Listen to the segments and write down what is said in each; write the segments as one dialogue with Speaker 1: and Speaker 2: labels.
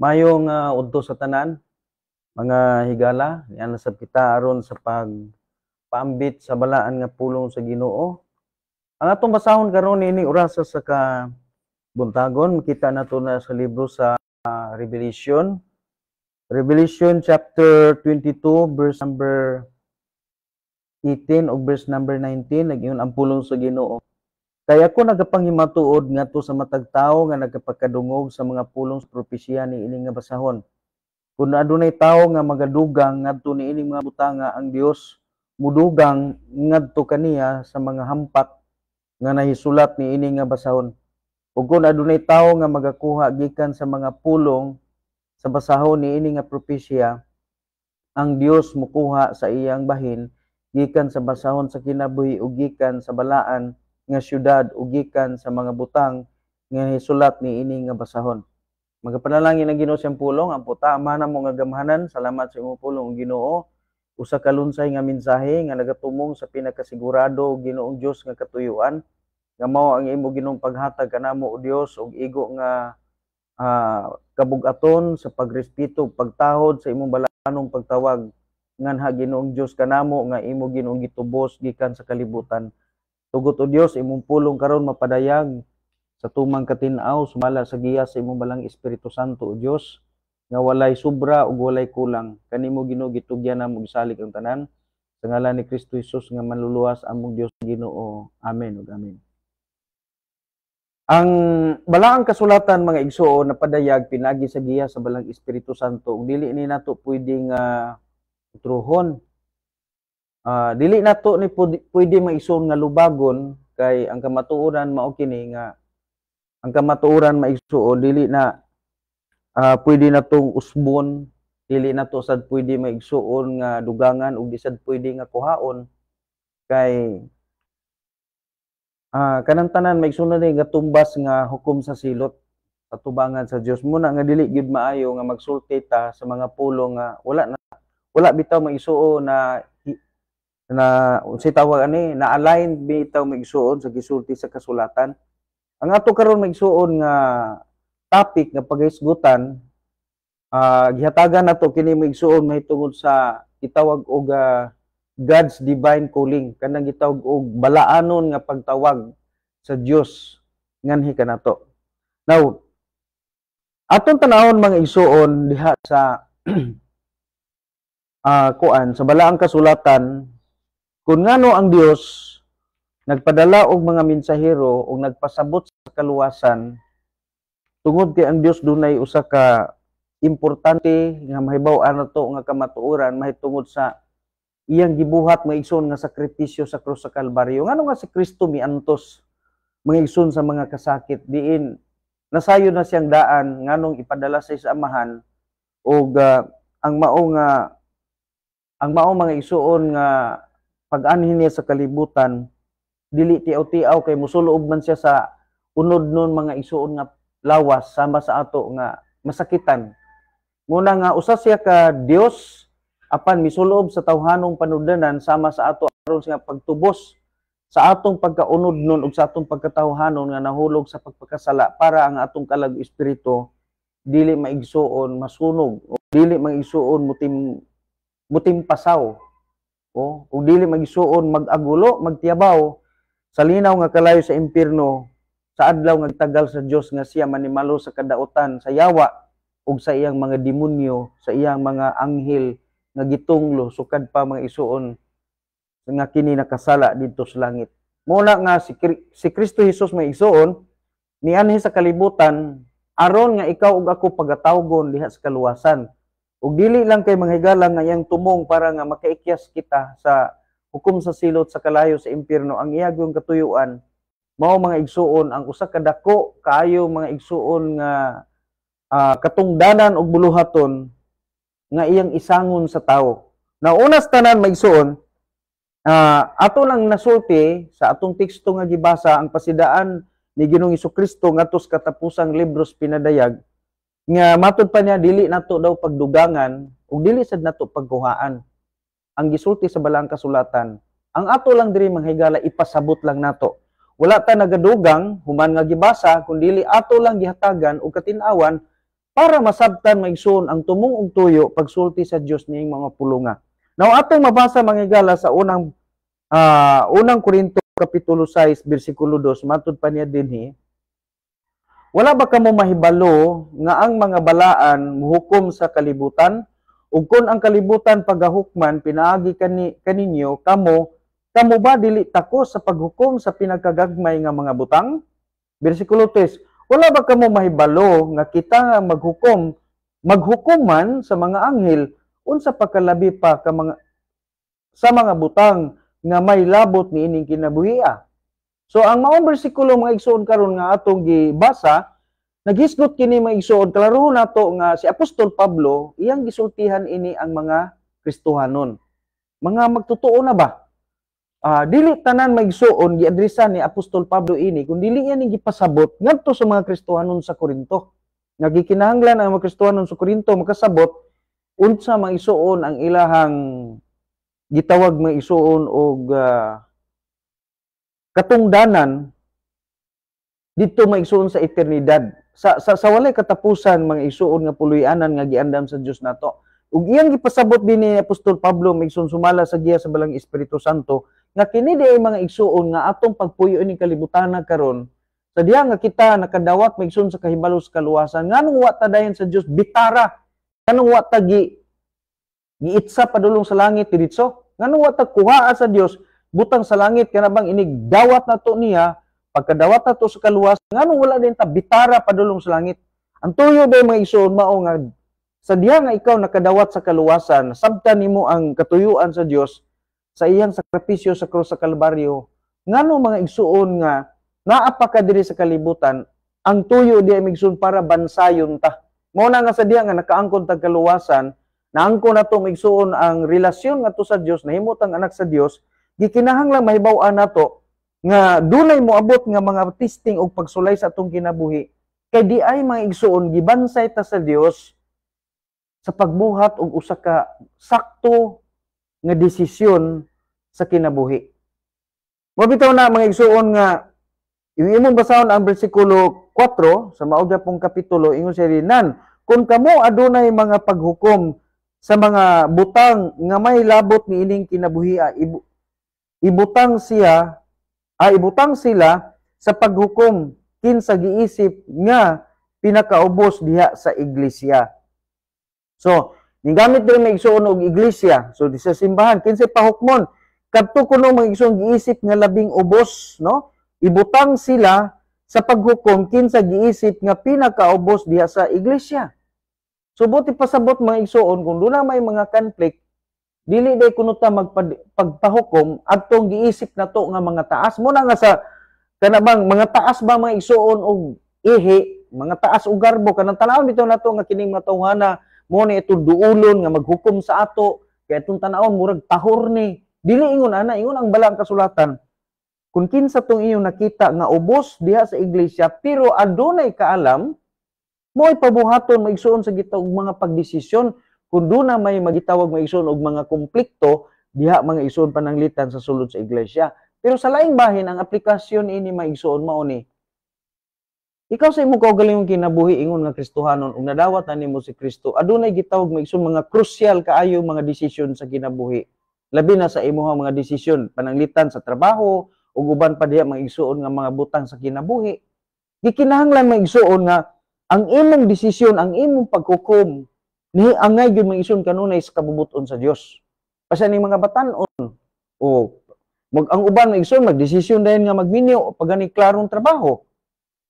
Speaker 1: Mayong uh, udto sa tanan, mga higala, yan sa kita aron sa pag sa balaan nga pulong sa Ginoo. Ang atong basahon karon ini oras sa ka buntagon makita nato na sa libro sa uh, Revelation. Revelation chapter 22 verse number 18 o verse number 19 nag ang pulong sa Ginoo. Kaya ako nagapangimatuod nga to sa matag nga nagapagkadungog sa mga pulong sa propesya ni ining nga basahon. Kung adunay tao nga magadugang ngadto ni ining mga butanga ang Dios mudugang ngadto kaniya sa mga hampak nga nahisulat ni ining nga basahon. O kung adunay tao nga magakuha gikan sa mga pulong sa basahon ni ining nga propesya, ang Dios mukuha sa iyang bahin gikan sa basahon sa kinabuhi ug gikan sa balaan nga syudad ug gikan sa mga butang nga hisulat ni ini nga basahon. Magapanalangin ang Ginoo siyang pulong ang puta mana mo nga gamhanan. Salamat sa imong pulong Ginoo. Usa kalunsay nga mensahe nga nagatumong sa pinakasigurado Ginoong Dios nga katuyuan nga mao ang imo Ginoong paghatag kanamo o Dios og igo nga uh, kabugaton sa pagrespeto, pagtahod sa imong balanong pagtawag nganha Ginoong Dios kanamo nga imo Ginoong gitubos gikan sa kalibutan. Tugot o Dios, imong pulong karon mapadayag sa tumang katinaw sumala sa giya sa imong balang Espiritu Santo o Dios nga walay sobra ug walay kulang kanimo gino, gitugyan na mo gisalig ang tanan sa ngalan ni Kristo Hesus nga manluluwas among Dios Ginoo amen ug amen ang balaang kasulatan mga igsuo napadayag pinagi sa giya sa balang Espiritu Santo ug dili ni nato pwedeng uh, truhon Ah, dili na to ni pwede maigsoon nga lubagon kay ang kamatuoran mao kini nga ang kamatuoran maigsuon dili na uh, pwede na tong usbon dili na to sad pwede maigsuon nga dugangan ug di sad pwede nga kuhaon kay ah uh, kanang tanan maigsoon ni nga tumbas nga hukom sa silot sa tubangan sa Dios mo na nga dili gyud maayo nga magsulti ta sa mga pulo nga wala na wala bitaw maigsuon na na unsay tawag ani na align bitaw migsuon sa gisulti sa kasulatan ang ato karon migsuon nga topic nga paghisgutan uh, ah, gihatagan nato kini migsuon mahitungod sa itawag og uh, God's divine calling kanang gitawag og balaanon nga pagtawag sa Dios nganhi kanato now aton tanawon mga igsuon diha sa uh, kuan sa balaang kasulatan kung ngano ang Dios nagpadala og mga mensahero og nagpasabot sa kaluwasan tungod kay ang Dios dunay usa ka importante nga mahibaw nato nga kamatuoran mahitungod sa iyang gibuhat maigsoon nga sakripisyo sa krus sa Kalbaryo ngano nga si Kristo miantos mangigsoon sa mga kasakit diin nasayo na siyang daan nganong ipadala sa sa amahan og uh, ah, ang mao nga ang mao mga igsoon nga pag-anhin niya sa kalibutan, dili tiaw-tiaw kay musuloob man siya sa unod nun mga isuon nga lawas sama sa ato nga masakitan. Muna nga usa siya ka Dios apan misulob sa tawhanong panudlanan sama sa ato aron nga pagtubos sa atong pagkaunod nun ug sa atong pagkatawhanon nga nahulog sa pagpakasala para ang atong kalag espiritu dili maigsuon masunog o dili maigsuon mutim mutim pasaw o, ug dili magisuon, magagulo, magtiyabaw sa linaw nga kalayo sa impierno, sa adlaw nga tagal sa Dios nga siya manimalo sa kadautan sa yawa ug sa iyang mga demonyo, sa iyang mga anghel nga gitunglo sukad pa mga isuon nga kini nakasala didto sa langit. Muna nga si si Kristo Hesus may igsoon nianhi sa kalibutan aron nga ikaw ug ako pagatawgon diha sa kaluwasan Ug dili lang kay manghigalang nga yang tumong para nga makaikyas kita sa hukom sa silot sa kalayo sa impierno ang iyagong katuyuan mao mga igsuon ang usa ka dako kaayo mga igsuon nga uh, katungdanan og buluhaton nga iyang isangon sa tawo. Na unas tanan maigsuon uh, ah, ato lang nasulti sa atong teksto nga gibasa ang pasidaan ni Ginoong Kristo ngadto sa katapusang libros pinadayag nga matod pa niya dili nato daw pagdugangan ug dili sad nato pagkuhaan ang gisulti sa balang kasulatan ang ato lang diri manghigala ipasabot lang nato wala ta nagadugang human nga gibasa kun dili ato lang gihatagan og katin-awan para masabtan maigsoon ang tumong ug tuyo pagsulti sa Dios ning mga pulunga now atong mabasa manghigala sa unang uh, unang Korinto kapitulo 6 bersikulo 2 matud pa niya dinhi wala ba kamo mahibalo nga ang mga balaan muhukom sa kalibutan? Ug ang kalibutan pagahukman pinaagi kani kaninyo kamo kamo ba dili tako sa paghukom sa pinagkagagmay nga mga butang? Bersikulo 3. Wala ba kamo mahibalo nga kita nga maghukom maghukuman sa mga anghel unsa pagkalabi pa ka mga sa mga butang nga may labot ni niining kinabuhiya? So ang maong bersikulo mga igsuon karon nga atong gibasa naghisgot kini mga igsuon klaro nato nga si Apostol Pablo iyang gisultihan ini ang mga Kristohanon. Mga magtotoo na ba? Uh, dili tanan magsuon giadresa ni Apostol Pablo ini kun dili yan ning gipasabot ngadto sa mga Kristohanon sa Korinto. Nga gikinahanglan ang mga Kristohanon sa Korinto makasabot unsa mga isuon ang ilahang gitawag mga isuon og uh, katungdanan dito maigsuon sa eternidad. Sa sa, sa walay katapusan mga isuon nga puluyanan nga giandam sa Dios nato. Ug iyang gipasabot din ni Apostol Pablo maigsoon sumala sa giya sa balang Espiritu Santo nga kini di mga isuon nga atong pagpuyo ni kalibutana karon sa diha nga kita nakadawat maigsoon sa kahibalo sa kaluwasan nganong wa ta sa Dios bitara nganong wa ta giitsa padulong sa langit diretso nganong wa ta kuha sa Dios butang sa langit kana bang inigdawat nato niya pagkadawat nato sa kaluwas nganong wala din ta bitara padulong sa langit ang tuyo day mga igsoon mao nga sa diha nga ikaw nakadawat sa kaluwasan sabtan nimo ang katuyuan sa Dios sa iyang sakripisyo sa krus sa kalbaryo ngano mga igsoon nga naa ka diri sa kalibutan ang tuyo di ay migsun para bansayon ta mo na nga sa diha nga nakaangkon tag kaluwasan naangko na to migsuon ang relasyon nga to sa Dios nahimot ang anak sa Dios gikinahanglang mahibaw-an nato nga dunay moabot nga mga testing og pagsulay sa atong kinabuhi kay di ay mga igsuon gibansay ta sa Dios sa pagbuhat og usa ka sakto nga desisyon sa kinabuhi. Mabitaw na mga igsuon nga yung imong basahon ang bersikulo 4 sa mao pong kapitulo ingon si nan kung kamo adunay mga paghukom sa mga butang nga may labot ni ining kinabuhi ah, ibutang siya ah, ibutang sila sa paghukom kinsa giisip nga pinakaubos diha sa iglesia. So, nigamit diri may igsoon og iglesia. So, di sa simbahan kinsa pahukmon kadto kuno mga giisip nga labing ubos, no? Ibutang sila sa paghukom kinsa giisip nga pinakaubos diha sa iglesia. So buti pasabot mga igsoon kung doon may mga conflict dili day kuno ta magpagpahukom adtong giisip to nga mga taas mo na nga sa kanabang mga taas ba mga igsuon og ihi mga taas og garbo kanang tanawon bitaw to nga kining matawhana mo ni ito duulon nga maghukom sa ato kay itong tanawon murag pahor ni dili ingon ana ingon ang balang kasulatan kung kinsa tong inyong nakita nga ubos diha sa iglesia pero adunay kaalam mo ay pabuhaton maigsuon sa gitong mga pagdesisyon kung doon na may magitawag mga isun og mga komplikto, diha mga isun pananglitan sa sulod sa iglesia. Pero sa laing bahin, ang aplikasyon ini mga igsoon mao ni Ikaw sa imong kaugalingong kinabuhi ingon nga Kristohanon ug nadawat na nimo si Kristo, adunay gitawag mga igsoon mga krusyal kaayo mga desisyon sa kinabuhi. Labi na sa imong mga desisyon pananglitan sa trabaho, ug uban pa diha mga nga mga butang sa kinabuhi. Gikinahanglan mga igsuon nga ang imong desisyon, ang imong paghukom Ni angay gyud mangisun kanunay sa kabubuton sa Dios. Basta ning mga batan-on o mag ang uban maigsoon magdesisyon dayon nga magminyo o pagani klarong trabaho.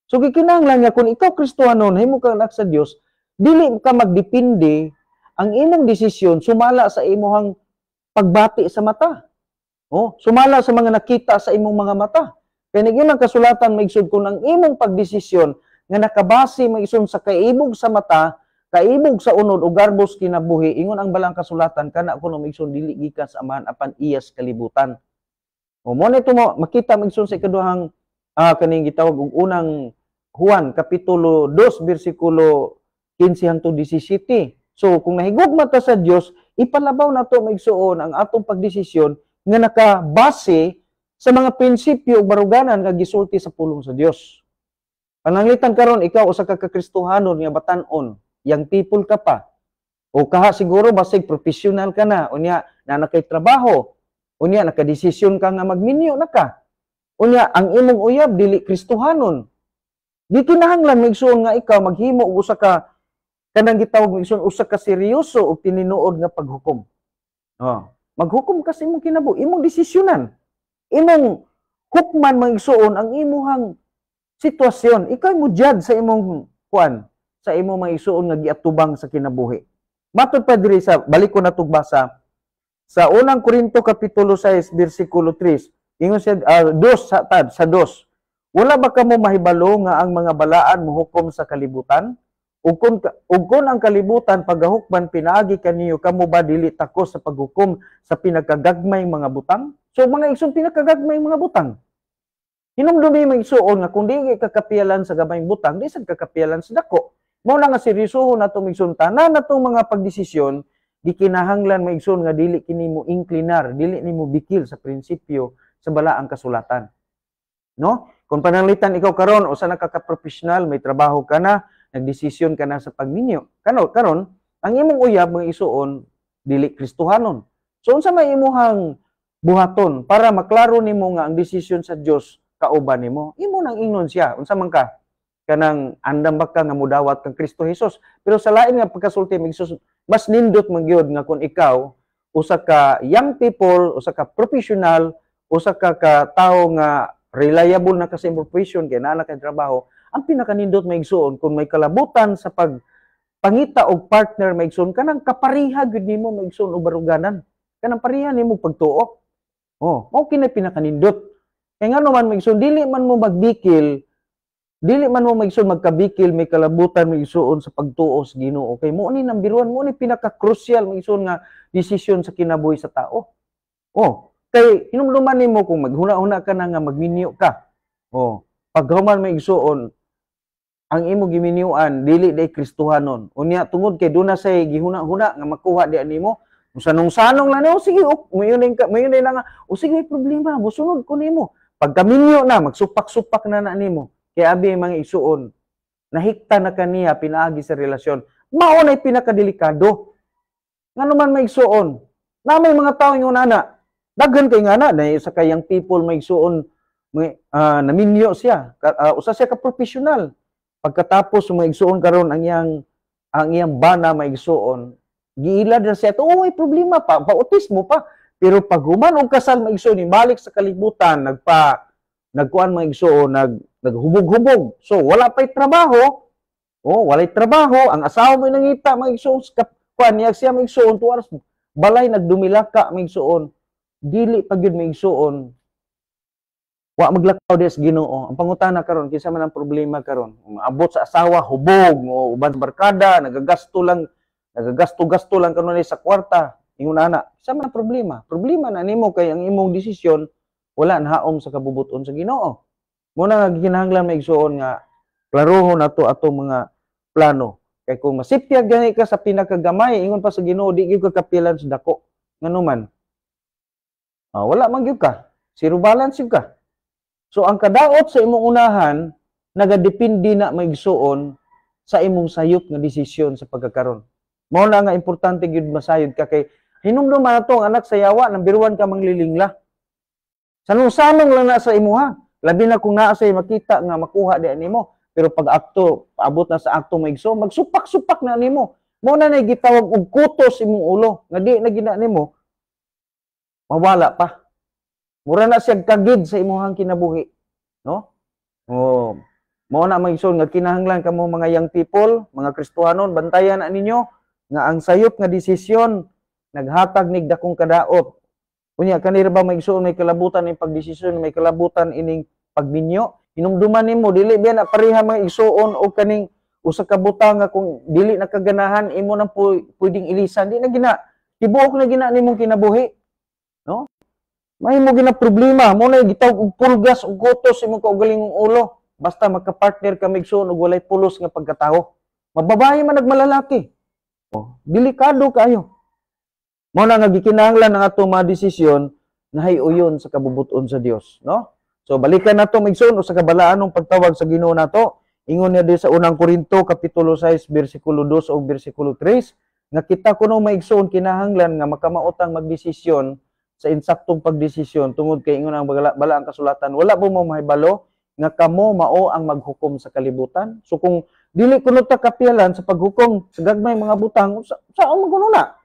Speaker 1: So gikinahanglan nga kun ikaw Kristohanon himo ka anak sa Dios, dili ka magdepende ang imong desisyon sumala sa imong pagbati sa mata. Oh, sumala sa mga nakita sa imong mga mata. Kaya naging kasulatan maigsud kung ang imong pagdesisyon nga nakabase maigsud sa kaibog sa mata Kaibog sa unod o garbos kinabuhi, ingon ang balang kasulatan, kana ko numigsun dili gikan sa amahan apan iyas kalibutan. O mo nito mo, makita magsun sa ikaduhang uh, kaning gitawag og unang Juan kapitulo 2 bersikulo 15 hangtod 17. So kung nahigugma ta sa Dios, ipalabaw nato migsuon ang atong pagdesisyon nga nakabase sa mga prinsipyo ug baruganan nga gisulti sa pulong sa Dios. Pananglitan karon ikaw usa ka kakristohanon nga batan-on yang people ka pa. O kaha siguro basig professional ka na, unya na nakay trabaho, unya nakadesisyon ka nga magminyo na ka. Unya ang imong uyab dili Kristohanon. Di kinahanglan migsuon nga ikaw maghimo og usa ka kanang gitawag migsuon usa ka seryoso og tininuod nga paghukom. Oh. Maghukom kasi imong kinabo, imong desisyonan. Imong hukman migsuon ang imuhang sitwasyon. Ikaw mo judge sa imong kuan, sa imo maisuon nga giatubang sa kinabuhi. Matod pa diri sa balik ko na tugbasa sa unang Korinto kapitulo 6 bersikulo 3. Ingon siya uh, dos sa tad sa dos. Wala ba kamo mahibalo nga ang mga balaan mohukom sa kalibutan? Ugkon ugkon ang kalibutan pagahukman pinaagi kaniyo kamo ba dili takos sa paghukom sa pinagkagagmay mga butang? So mga igsoon pinagkagagmay mga butang. Hinumdumi mga igsoon nga kung di ka sa gamay butang, di sad ka sa dako mo na nga seryosohon natong igsoon na natong mga pagdesisyon gikinahanglan maigsoon nga dili kini mo inclinar, dili nimo bikil sa prinsipyo sa balaang kasulatan. No? Kung pananglitan ikaw karon o sa nakaka-professional, may trabaho ka na, nagdesisyon ka na sa pagminyo. Karon karon ang imong uyab mga isuon dili Kristohanon. So unsa may imong buhaton para maklaro nimo nga ang desisyon sa Dios kauban nimo? Imo nang ingnon siya unsa man ka? kanang andam ba nga mudawat kang Kristo Hesus pero sa lain nga pagkasulti Hesus mas nindot magyod nga kung ikaw usa ka young people usa ka professional usa ka ka tawo nga reliable na kasi profession kay naa kay trabaho ang pinakanindot maigsuon kung may kalabutan sa pag pangita og partner maigsuon kanang kapariha gud nimo maigsuon og baruganan kanang pariha nimo pagtuo oh mao kinay pinakanindot kay ngano man maigsuon dili man mo magbikil dili man mo maigsoon magkabikil may kalabutan may isuon sa pagtuos Ginoo kay mo ni nang biruan mo ni pinaka crucial mo nga desisyon sa kinabuhi sa tao oh kay hinumduman nimo kung maghuna-huna ka na nga magminyo ka oh paghuman mo igsoon ang imo giminiuan dili day Kristohanon unya tungod kay duna say gihuna-huna nga makuha di nimo sanong-sanong lang oh sige oh, mayo ka mayo lang o sige may problema mosunod ko nimo pagkaminyo na magsupak-supak na na nimo Kay abi mga isuon, nahikta na kaniya pinaagi sa relasyon. Mao nay pinakadelikado. Ngano may isuon. na may mga tao yung nana. Daghan kay nga na, na sa kayang people maigsuon may, uh, ah, naminyo siya. Uh, usa siya ka professional. Pagkatapos may isuon karon ang iyang ang iyang bana may isuon, giilad na siya. Oo, may problema pa, pautis mo pa. Pero pag human og kasal may maigsuon, balik sa kalibutan, nagpa nagkuan mga igsuon nag naghubog-hubog. So wala pay trabaho. Oh, walay trabaho, ang asawa mo nangita mga igsuon kuan niya siya mga igsuon tuwaras balay nagdumilaka mga igsuon. Dili pa gyud mga igsuon. Wa maglakaw des Ginoo. Ang pangutana karon kinsa man ang problema karon? Abot sa asawa hubog, o uban barkada, nagagasto lang nagagasto-gasto lang kanon sa kwarta. Ingon ana, sa man ang problema? Problema na nimo kay ang imong desisyon wala nahaom sa kabubuton sa Ginoo. Muna nga ginahanglan maigsuon nga klarohon nato ato mga plano. Kay kung masipyag gani ka sa pinakagamay ingon pa sa Ginoo di gyud ka kapilan sa dako nganuman. Ah, wala man gyud ka. Zero balance ka. So ang kadaot sa imong unahan nagadepende na maigsuon sa imong sayop nga desisyon sa pagkakaron. Mao na nga importante gyud masayod ka kay hinumdum man ato ang anak sa yawa nang biruan ka manglilingla. Sanong-sanong lang na sa imuha. Labi na kung naa sa'yo makita nga makuha di nimo. Pero pag akto, paabot na sa akto maigso, magsupak-supak na nimo. Mo na nay gitawag og kutos imong ulo nga di na gina nimo mawala pa. Mura na siya kagid sa imuhang kinabuhi, no? Oh, mao na maigsoon nga kinahanglan kamo mga young people, mga Kristohanon, bantayan na ninyo nga ang sayop nga desisyon naghatag nig dakong kadaot Unya kanira ba maigsuon may kalabutan ning pagdesisyon, may kalabutan ining pagminyo. Hinumduman nimo dili ba na pareha mga igsuon og kaning usa ka buta nga kung dili na imo nang pwedeng ilisan di na gina tibuok na gina nimong kinabuhi. No? May mo gina problema, mo na gitawag og pulgas og gotos imong kaugalingong ulo basta magka-partner ka migsuon og walay pulos nga pagkatao. Mababae man nagmalalaki. Oh, delikado kayo. Mao na nga gikinahanglan ang ato mga desisyon nahiuyon sa kabubuton sa Dios, no? So balikan nato migsoon sa kabalaan balaanong pagtawag sa Ginoo nato. Ingon niya sa unang Korinto kapitulo 6 bersikulo 2 o bersikulo 3 nga kita kuno maigsoon kinahanglan nga makamautang magdesisyon sa insaktong pagdesisyon tungod kay ingon ang balaang kasulatan wala po mo mahibalo nga kamo mao ang maghukom sa kalibutan so kung dili kuno ta kapiyalan sa paghukom sa gagmay mga butang sa, sa ang na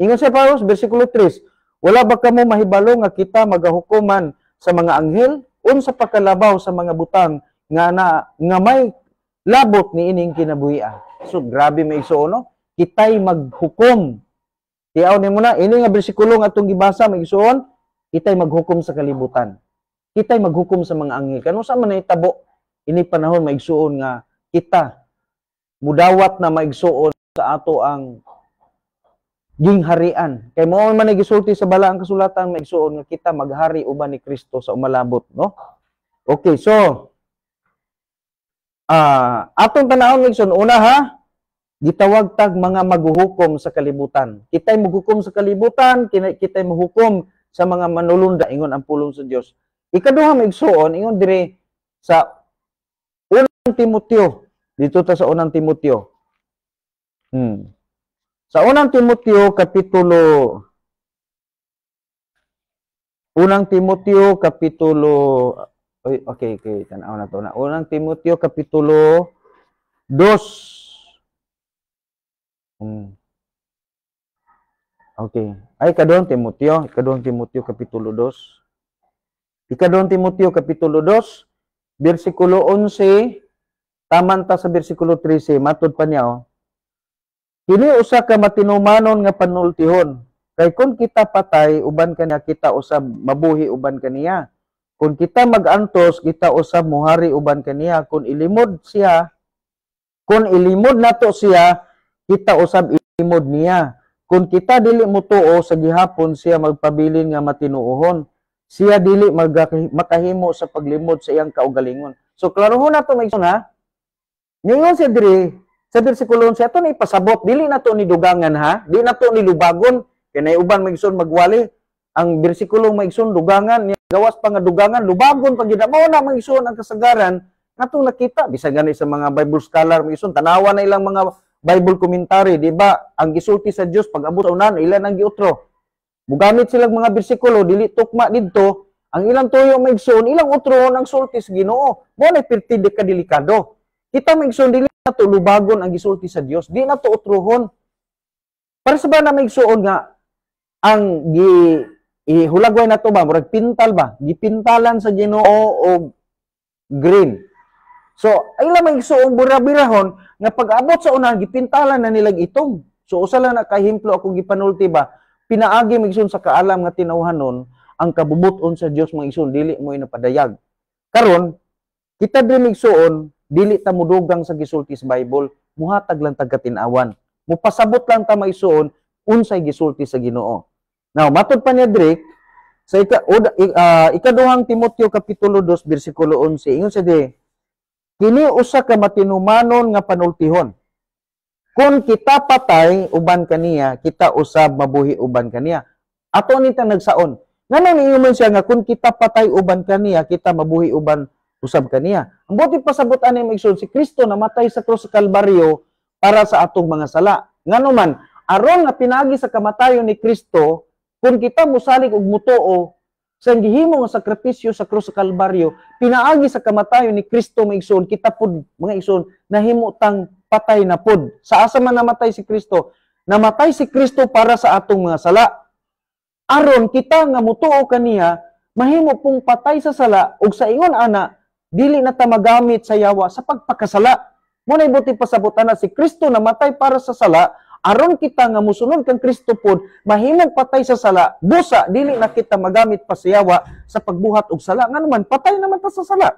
Speaker 1: Ingon sa Paulus, versikulo 3, Wala ba kamo mahibalo nga kita magahukuman sa mga anghel? Unsa pa kalabaw sa mga butang nga na, nga may labot ni ining kinabuhia. So grabe may igsuon no? Kitay maghukom. Tiaw ni mo na ini nga bersikulo nga atong gibasa may igsuon, kitay maghukom sa kalibutan. Kitay maghukom sa mga anghel. Kanu sa man itabo ini panahon may maigsuon nga kita mudawat na maigsuon sa ato ang harian. Kay mo man nagisulti sa balaang kasulatan magsuon nga kita maghari uban ni Kristo sa umalabot, no? Okay, so ah uh, atong tanahon igsoon una ha gitawag tag mga maghuhukom sa kalibutan. Kitay maghukom sa kalibutan, kitay maghukom sa mga manulunda ingon ang pulong sa Dios. Ikaduha maigsuon ingon dire sa unang Timoteo dito ta sa unang Timoteo. Hmm. Sa unang Timoteo kapitulo Unang Timoteo kapitulo Oy, okay, okay, tanaw na to na. Unang Timoteo kapitulo 2. Hmm. Okay. Ay, kadong Timoteo. Kadong Timoteo, kapitulo 2. Ikadong Timoteo, kapitulo 2, bersikulo 11, tamanta sa bersikulo 13, matud pa niya, oh. Kini usa ka matinumanon nga panultihon. Kay kung kita patay uban kaniya kita usab mabuhi uban kaniya. Kung kita magantos kita usab muhari uban kaniya. Kung ilimod siya, kung ilimod nato siya, kita usab ilimod niya. Kung kita dili mutuo sa gihapon siya magpabilin nga matinuohon. Siya dili makahimo sa paglimod sa iyang kaugalingon. So klaro klarohon nato may ha. Ningon si diri sa versikulo 11, ato na ipasabot, dili na to ni dugangan ha, di na to ni lubagon, kay uban magsun magwali. Ang bersikulo magsun dugangan, gawas pa nga dugangan, lubagon pag gid na magsun ang kasagaran, natong nakita bisag gani sa mga Bible scholar magsun tanawa na ilang mga Bible commentary, di ba? Ang gisulti sa Dios pag abot sa unan, ilan ang giutro. Mugamit silang mga bersikulo dili tukma didto, ang ilang tuyo maigsoon, ilang utro ng sultis Ginoo. Mo na pertide ka delikado. Kita magsun dili na ang gisulti sa Dios di na to para sa ba na maigsuon nga ang gi ihulagway na to ba murag pintal ba gipintalan sa Ginoo og green so ay lamang igsuon burabirahon nga pag-abot sa unang gipintalan na nilag itong so usa lang na kahimplo ako gipanulti ba pinaagi magsun sa kaalam nga tinawhanon ang kabubuton sa Dios mga igsoon dili mo napadayag karon kita din magsuon dili ta mudugang sa gisulti sa Bible, muhatag lang taga Mupasabot lang ta maisuon unsay gisulti sa Ginoo. Now, matod pa niya Drake, sa ika, uh, ikaduhang Timoteo kapitulo 2 bersikulo 11, ingon sa di, kini usa ka matinumanon nga panultihon. Kung kita patay uban kaniya, kita usab mabuhi uban kaniya. Ato ni ta nagsaon. Nganong Nganon man siya nga kung kita patay uban kaniya, kita mabuhi uban usab kaniya. Ang buti pasabutan ni Maigsoon si Kristo namatay sa krus sa Kalbaryo para sa atong mga sala. Nganuman, aron na pinagi sa kamatayon ni Kristo, kung kita musalig og mutuo sa gihimo nga sakripisyo sa krus sa Kalbaryo, pinaagi sa kamatayon ni Kristo Maigsoon, kita pud mga igsoon nahimo tang patay na pud. Sa asa man namatay si Kristo? Namatay si Kristo para sa atong mga sala. Aron kita nga mutuo kaniya, mahimo pong patay sa sala ug sa ingon ana dili na ta magamit sa yawa sa pagpakasala. Munay buti pasabutan na si Kristo namatay para sa sala, aron kita nga musunod kang Kristo pod, mahimong patay sa sala, busa dili na kita magamit pa sa yawa sa pagbuhat og sala. Nga naman patay naman ta sa sala.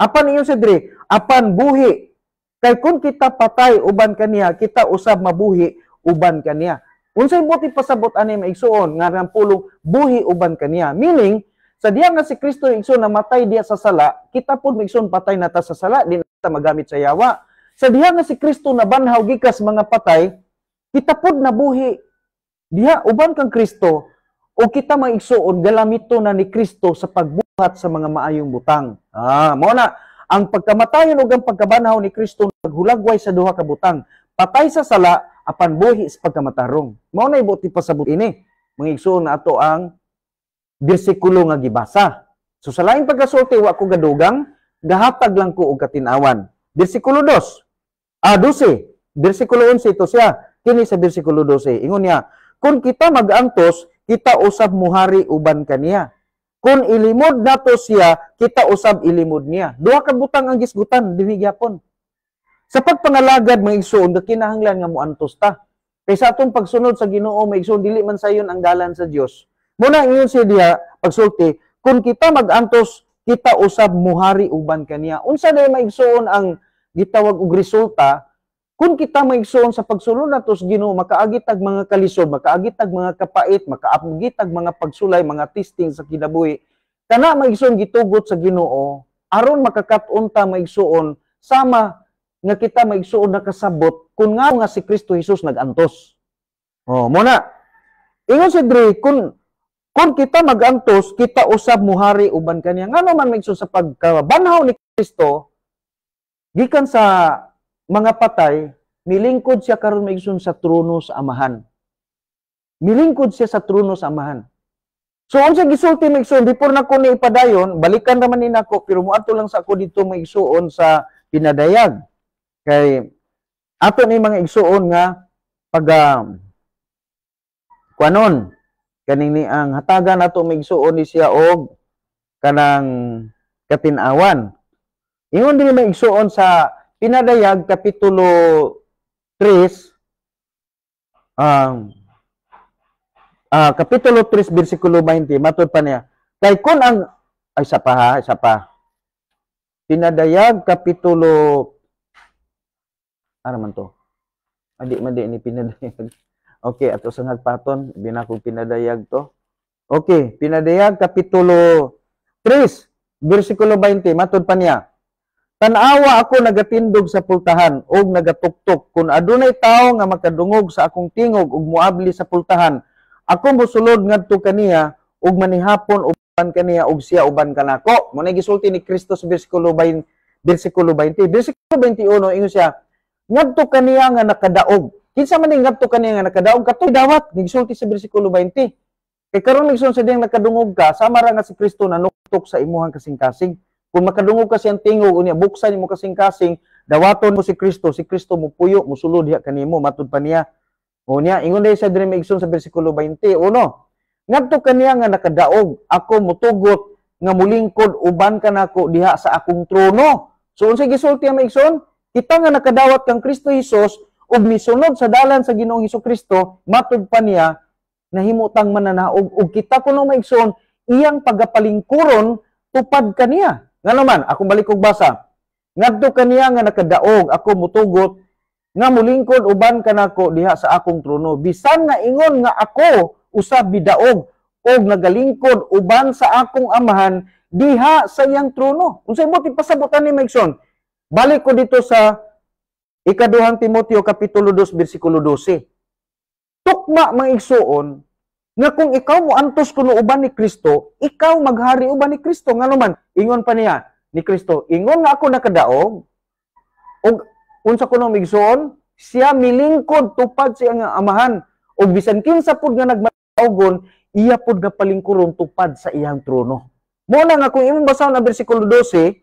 Speaker 1: Apan iyon si Dre, apan buhi. Kay kung kita patay uban kaniya, kita usab mabuhi uban kaniya. Unsay buti pasabot ani maigsuon nga ng pulong buhi uban kaniya. Meaning, sa diya nga si Kristo igsoon namatay diya sa sala, kita pud migsoon patay na ta sa sala, di na ta magamit sa yawa. Sa diya nga si Kristo nabanhaw gikas mga patay, kita pud nabuhi. Diha uban kang Kristo o kita maigsoon galamito na ni Kristo sa pagbuhat sa mga maayong butang. Ah, mao na ang pagkamatayon ug ang pagkabanhaw ni Kristo naghulagway sa duha ka butang. Patay sa sala apan buhi sa pagkamatarong. Mao na ibuti pa sa buti ini. na ato ang bisikulo nga gibasa. So sa laing pagkasulti wa ko gadugang gahatag lang ko og katinawan. Bersikulo 2. Ah 12. Bersikulo 11 to siya. Kini sa bersikulo 12 ingon niya kung kita mag-antos, kita usab muhari uban kaniya. Kung ilimod nato siya, kita usab ilimod niya. Duha ka butang ang gisgutan dinhi gyapon. Sa pagpangalagad mga igsoon kinahanglan nga muantos ta. Kaysa atong pagsunod sa Ginoo mga igsoon dili man sayon ang dalan sa Dios Muna ingon siya diha pagsulti, kung kita magantos kita usab muhari uban kaniya. Unsa day maigsoon ang gitawag og resulta kung kita maigsoon sa pagsulod natos Ginoo makaagitag mga kalisod, makaagitag mga kapait, makaapugitag mga pagsulay, mga testing sa kinabuhi. Kana maigsoon gitugot sa Ginoo aron makakaton ta maigsoon sama nga kita maigsoon nakasabot kun nga nga si Kristo Hesus nagantos. Oh, muna. Ingon si Dre, kun kung kita magangtos, kita usab muhari uban kaniya. Ngano man migso sa pagkabanhaw ni Kristo, gikan sa mga patay, milingkod siya karon migsun sa trono sa Amahan. Milingkod siya sa trono sa Amahan. So unsa gisulti migsun before nako ni ipadayon, balikan naman ni nako pero muato lang sa ako dito migsuon sa pinadayag. Kay ato ni mga igsuon nga pag um, ah, kwanon kanini ang hatagan nato migsuon ni siya og kanang katinawan. Ingon din may igsuon sa pinadayag kapitulo 3 um, uh, kapitulo 3 bersikulo 20 matud pa niya kay kun ang ay sa pa ha isa pa pinadayag kapitulo ano man to adi madi ni pinadayag Okay, ato sa nagpaton, binakog pinadayag to. Okay, pinadayag kapitulo 3, versikulo 20, matod pa niya. Tanawa ako nagatindog sa pultahan og nagatuktok kun adunay tawo nga makadungog sa akong tingog ug muabli sa pultahan. Ako mosulod ngadto kaniya ug manihapon uban kaniya ug siya uban kanako. Mo gisulti ni Kristo sa versikulo 20, versikulo 20, versikulo 21 ingon siya ngadto kaniya nga nakadaog Kinsa man ning ngadto kaniya nga nakadaog katoy dawat nigsulti sa bersikulo 20. Kay karon nigsulti sa diyang nakadungog ka sama ra nga si Kristo nanuktok sa imuhang kasing-kasing. Kung makadungog ka siyang tingog unya buksan nimo kasing-kasing, dawaton mo si Kristo, si Kristo mo puyo, mo sulod diha kanimo matud pa niya. O niya ingon dai sa dream igsun sa bersikulo 21. Uno. Ngadto kaniya nga nakadaog ako mutugot nga mulingkod uban ka nako diha sa akong trono. So unsay gisulti ang maigsoon? Kita nga nakadawat kang Kristo Hesus ug misunod sa dalan sa Ginoong Hesus Kristo matud pa niya nahimutang mananaog ug kita kuno maigsoon iyang pagapalingkuron tupad kaniya ngano man akong balik og basa ngadto kaniya nga nakadaog ako mutugot nga mulingkod uban kanako diha sa akong trono bisan nga ingon nga ako usa bidaog og nagalingkod uban sa akong amahan diha sa iyang trono unsay mo tipasabutan ni Maigson balik ko dito sa Ikaduhang Timoteo Kapitulo 2, versikulo 12. Tukma mangigsuon nga kung ikaw mo antos kuno uban ni Kristo, ikaw maghari uban ni Kristo. Nga naman, ingon pa niya ni Kristo, ingon nga ako nakadaog, og unsa kuno migsuon, siya milingkod tupad siya nga amahan. Og bisan kinsa pud nga nagmaugon, iya pud nga palingkuron tupad sa iyang trono. Mo na nga kung imong basahon ang bersikulo 12,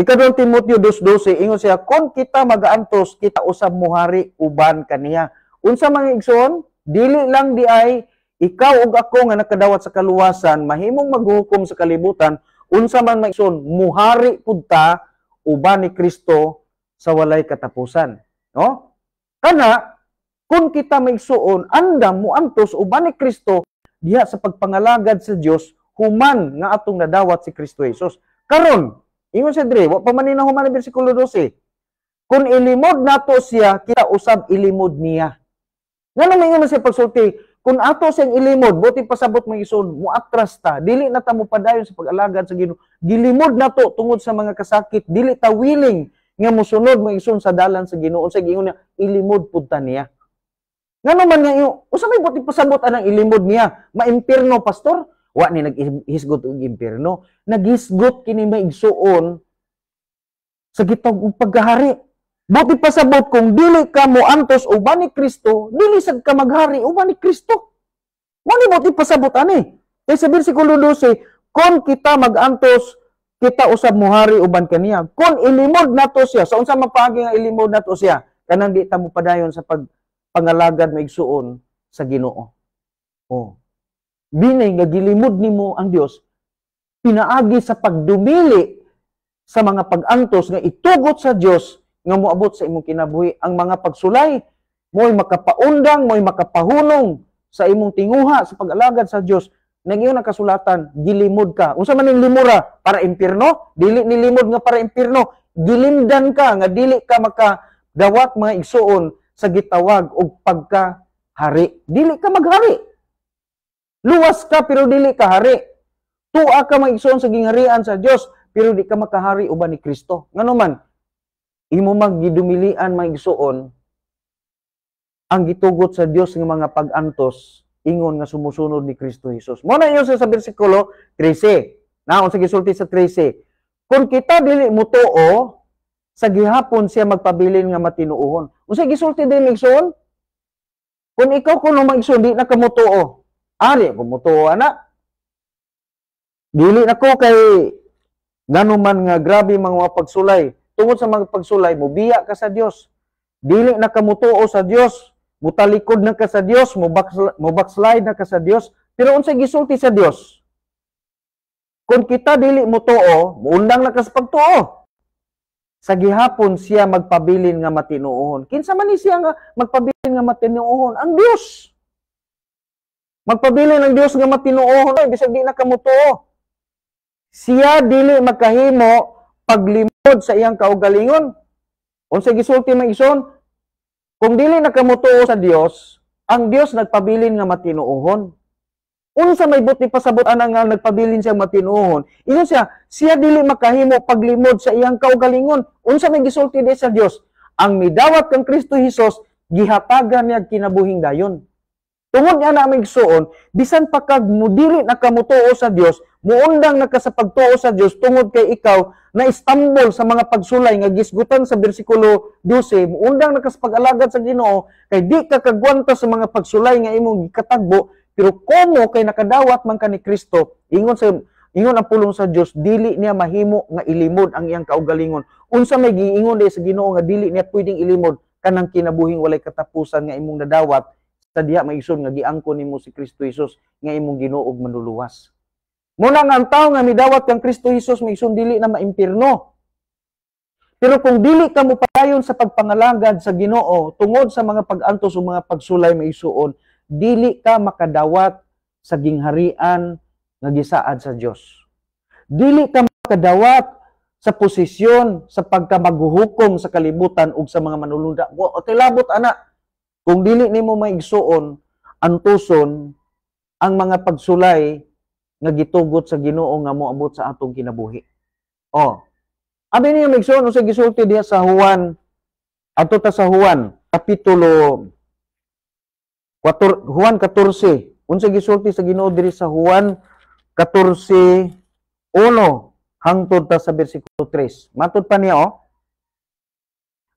Speaker 1: Ikadong Timoteo 2.12, ingon siya, Kung kita magaantos, kita usab muhari uban kaniya. Unsa mga igsoon, dili lang di ay, ikaw ug ako nga nakadawat sa kaluwasan, mahimong maghukom sa kalibutan, unsa man mga igsoon, muhari punta, uban ni Kristo sa walay katapusan. No? Kana, kung kita maigsuon, andam mo antos uban ni Kristo, diha sa pagpangalagad sa Dios, human nga atong nadawat si Kristo Jesus. Karon, Ingon siya dire, wa pa man ni human bersikulo 12. Kung ilimod nato siya, kita usab ilimod niya. Ngano may ingon siya pagsulti, kung ato siyang ilimod, buti pasabot mo isun, muatras ta, dili na ta mo padayon sa pag-alagad sa Ginoo. Gilimod na to tungod sa mga kasakit, dili ta willing nga musunod mo isun sa dalan sa Ginoo. Sa Ginoo niya, ilimod pud ta niya. Ngano man nga iyo, usa may buti pasabot anang ilimod niya, maimpirno pastor? Wa ni naghisgot og impierno, naghisgot kini maigsuon sa paghari og pa sa bot kung dili ka mo antos uban ni Kristo, dili sad ka maghari uban ni Kristo. Mani buti pasabot ani. Kay eh, sa bersikulo 12, kon kita magantos kita usab mo hari uban kaniya. Kon ilimod nato siya, sa so, unsa mapagi nga ilimod nato siya, kanang di ta mo padayon sa pag pangalagad maigsuon sa Ginoo. Oh. Dini nga gilimod nimo ang Dios pinaagi sa pagdumili sa mga pag-antos nga itugot sa Dios nga moabot sa imong kinabuhi ang mga pagsulay mo'y makapaundang mo'y makapahunong sa imong tinguha sa pag-alagad sa Dios nang iyon nakasulatan kasulatan gilimod ka unsa man ning limura para impierno dili ni limod nga para impierno gilimdan ka nga dili ka maka dawat mga igsuon sa gitawag og pagkahari dili ka maghari Luwas ka pero dili ka hari. Tua ka maigsoon sa gingharian sa Dios pero di ka makahari uban ni Kristo. Ngano man imo magidumilian maigsoon ang gitugot sa Dios nga mga pag-antos ingon nga sumusunod ni Kristo Hesus. Mo na sa bersikulo 13. Naon sa gisulti sa 13. Kung kita dili mo sa gihapon siya magpabilin nga matinuohon. Unsa gisulti din igsoon? Kung ikaw kuno maigsoon di na kamutuo Ari ko mutuo ana. Dili nako kay ganuman nga grabe mga pagsulay. Tungod sa mga pagsulay, mubiya ka sa Dios. Dili na kamutuo sa Dios, mutalikod na ka sa Dios, mo backslide na ka sa Dios, pero unsay gisulti sa Dios? Kung kita dili mutuo, muundang na ka sa pagtuo. Sa gihapon siya magpabilin nga matinuohon. Kinsa man ni siya nga magpabilin nga matinuohon? Ang Dios. Magpabili ng Dios nga matinuohon ay bisag di na Siya dili makahimo paglimod sa iyang kaugalingon. Unsa gisulti man ison? Kung dili na sa Dios, ang Dios nagpabilin nga matinuohon. Unsa may buti pasabot ana nga nagpabilin siya matinuohon. Iyon siya, siya dili makahimo paglimod sa iyang kaugalingon. Unsa may gisulti di sa Dios? Ang midawat kang Kristo Hesus gihatagan niya kinabuhing dayon. Tungod na namin suon, bisan pa kag mudiri na kamutuo sa Dios, muundang na sa pagtuo sa Dios tungod kay ikaw na istambol sa mga pagsulay nga gisgutan sa bersikulo 12, muundang na sa pag-alagad sa Ginoo kay di ka kagwanta sa mga pagsulay nga imong gikatagbo, pero komo kay nakadawat man ka ni Kristo, ingon sa ingon ang pulong sa Dios, dili niya mahimo nga ilimod ang iyang kaugalingon. Unsa may giingon sa Ginoo nga dili niya pwedeng ilimod kanang kinabuhing walay katapusan nga imong nadawat sa diha maigsoon nga giangkon nimo si Kristo Hesus nga imong Ginoo manuluwas. Muna nga ang tao nga midawat kang Kristo Hesus maigsoon dili na maimpirno. Pero kung dili ka mo padayon sa pagpangalagad sa Ginoo tungod sa mga pagantos o mga pagsulay maigsoon, dili ka makadawat sa gingharian nga gisaad sa Dios. Dili ka makadawat sa posisyon sa pagkamaghuhukom sa kalibutan ug sa mga manulunda. Wa tilabot ana kung dili nimo maigsuon ang tuson ang mga pagsulay nga gitugot sa Ginoo nga moabot sa atong kinabuhi. Oh. Abi niya maigsuon unsa gisulti diha sa Juan ato ta sa Juan kapitulo 4 Juan 14 unsa gisulti sa Ginoo diri sa Juan 14 1 hangtod ta sa bersikulo 3. Matod pa niya oh.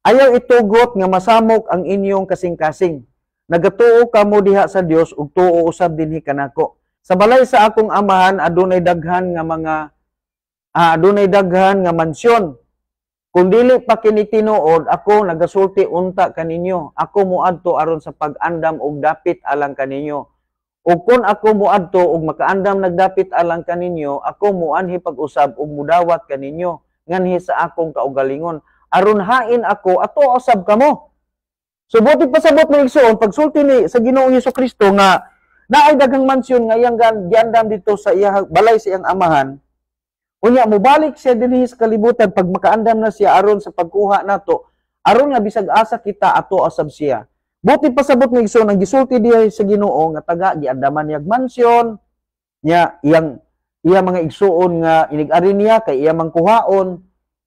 Speaker 1: Ayaw itugot nga masamok ang inyong kasing-kasing. Nagatuo ka mo diha sa Dios ug tuo usab dinhi kanako. Sa balay sa akong amahan adunay daghan nga mga ah, adunay daghan nga mansyon. Kung dili pa kini tinuod, ako nagasulti unta kaninyo. Ako muadto aron sa pag-andam og dapit alang kaninyo. O kung ako muadto og makaandam nagdapit alang kaninyo, ako muanhi pag-usab og mudawat kaninyo nganhi sa akong kaugalingon aron hain ako ato usab kamo. So buti pasabot mo igsoon pagsulti ni sa Ginoong Hesus Kristo nga naay daghang mansyon nga iyang giandam dito sa iya balay sa iyang amahan. Unya mubalik siya dinhi sa kalibutan pag makaandam na siya aron sa pagkuha nato aron nga bisag asa kita ato asab siya. Buti pasabot ni igsoon ang gisulti diha sa Ginoo nga taga giandaman niyag mansyon niya iyang iya mga igsuon nga inig-ari niya kay iya mangkuhaon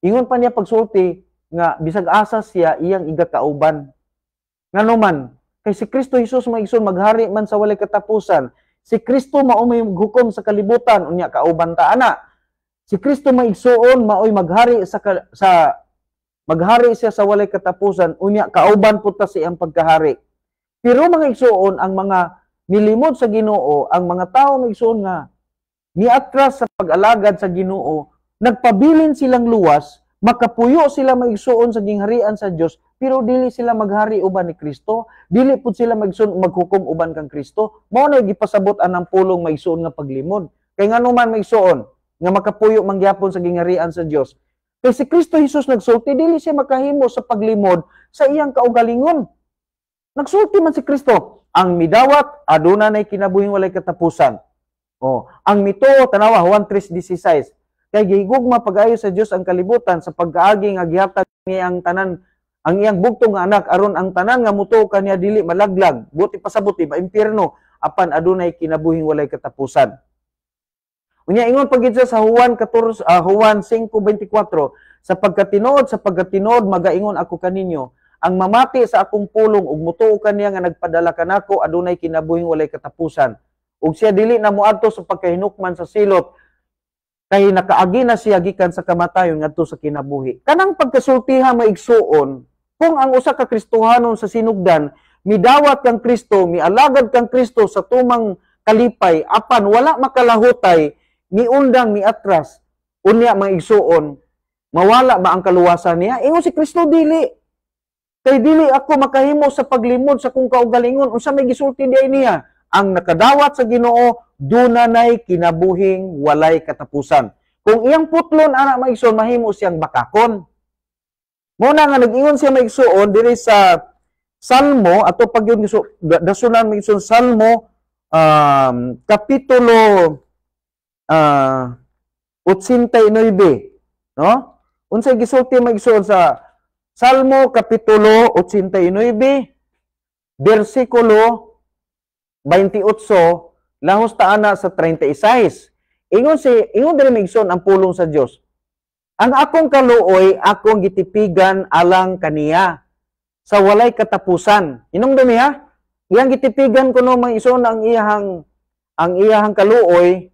Speaker 1: ingon pa niya pagsulti nga bisag asa siya iyang igakauban. Nganuman kay si Kristo Hesus maigsoon maghari man sa walay katapusan. Si Kristo mao may hukom sa kalibutan unya kauban ta ana. Si Kristo maigsoon maoy maghari sa sa maghari siya sa walay katapusan unya kauban pud ta siyang pagkahari. Pero mga igsuon ang mga nilimod sa Ginoo ang mga tao nga nga niatras sa pag-alagad sa Ginoo nagpabilin silang luwas Makapuyo sila magsuon sa gingharian sa Dios, pero dili sila maghari uban ni Kristo, dili pud sila magsun maghukom uban kang Kristo. Mao na gipasabot anang pulong magsuon nga paglimod. Kay ngano man magsuon nga makapuyo mangyapon sa gingharian sa Dios. Kay si Kristo Hesus nagsulti dili siya makahimo sa paglimod sa iyang kaugalingon. Nagsulti man si Kristo, ang midawat aduna nay kinabuhing walay katapusan. Oh, ang mito tanawa 1:3:16 kay gigugma pag-ayo sa Dios ang kalibutan sa pag-aagi nga gihatag niya ang tanan ang iyang bugtong anak aron ang tanan nga muto kaniya dili malaglag buti pasabot ba impierno apan adunay kinabuhing walay katapusan Unya ingon pagid sa Juan 14 uh, ah, Juan 5:24 sa pagkatinuod sa pagkatinuod magaingon ako kaninyo ang mamati sa akong pulong ug muto kaniya nga nagpadala kanako adunay kinabuhing walay katapusan ug siya dili na moadto sa pagkahinukman sa silot kay nakaagi na siya gikan sa kamatayon ngadto sa kinabuhi. Kanang pagkasultihan maigsuon kung ang usa ka Kristohanon sa sinugdan midawat kang Kristo, mialagad kang Kristo sa tumang kalipay apan wala makalahutay ni undang ni atras unya maigsuon mawala ba ang kaluwasan niya ingon si Kristo dili kay dili ako makahimo sa paglimod sa kung kaugalingon unsa may gisulti diay niya ang nakadawat sa Ginoo dunanay kinabuhing walay katapusan. Kung iyang putlon ana maigsoon mahimo siyang bakakon. Muna nga nag-ingon siya maigsoon diri sa Salmo ato pag yun dasunan maigsoon Salmo um, kapitulo uh, ah, 89, no? Unsay gisulti maigsoon sa Salmo kapitulo 89 bersikulo 28 lahustaan ana sa 36. Ingon si ingon diri migson ang pulong sa Dios. Ang akong kaluoy akong gitipigan alang kaniya sa walay katapusan. Inong ha? Iyang gitipigan ko no ison ang iyang ang iyang kaluoy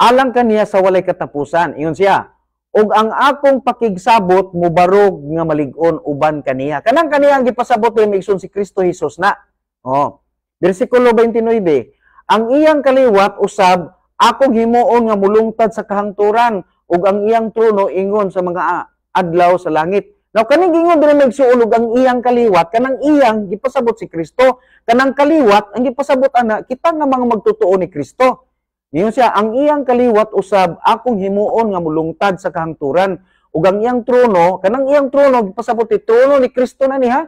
Speaker 1: alang kaniya sa walay katapusan. Ingon siya. Ug ang akong pakigsabot mubarog nga malig-on uban kaniya. Kanang kaniya ang gipasabot ni migson si Kristo Hesus na. Oh. Bersikulo 29. Ang iyang kaliwat usab akong himuon nga mulungtad sa kahangturan ug ang iyang trono ingon sa mga adlaw sa langit. Now kaning ingon diri magsuon og ang iyang kaliwat kanang iyang gipasabot si Kristo, kanang kaliwat ang gipasabot ana kita nga mga magtutuo ni Kristo. Niyon siya ang iyang kaliwat usab akong himuon nga mulungtad sa kahangturan ug ang iyang trono kanang iyang trono gipasabot ni trono ni Kristo na niha.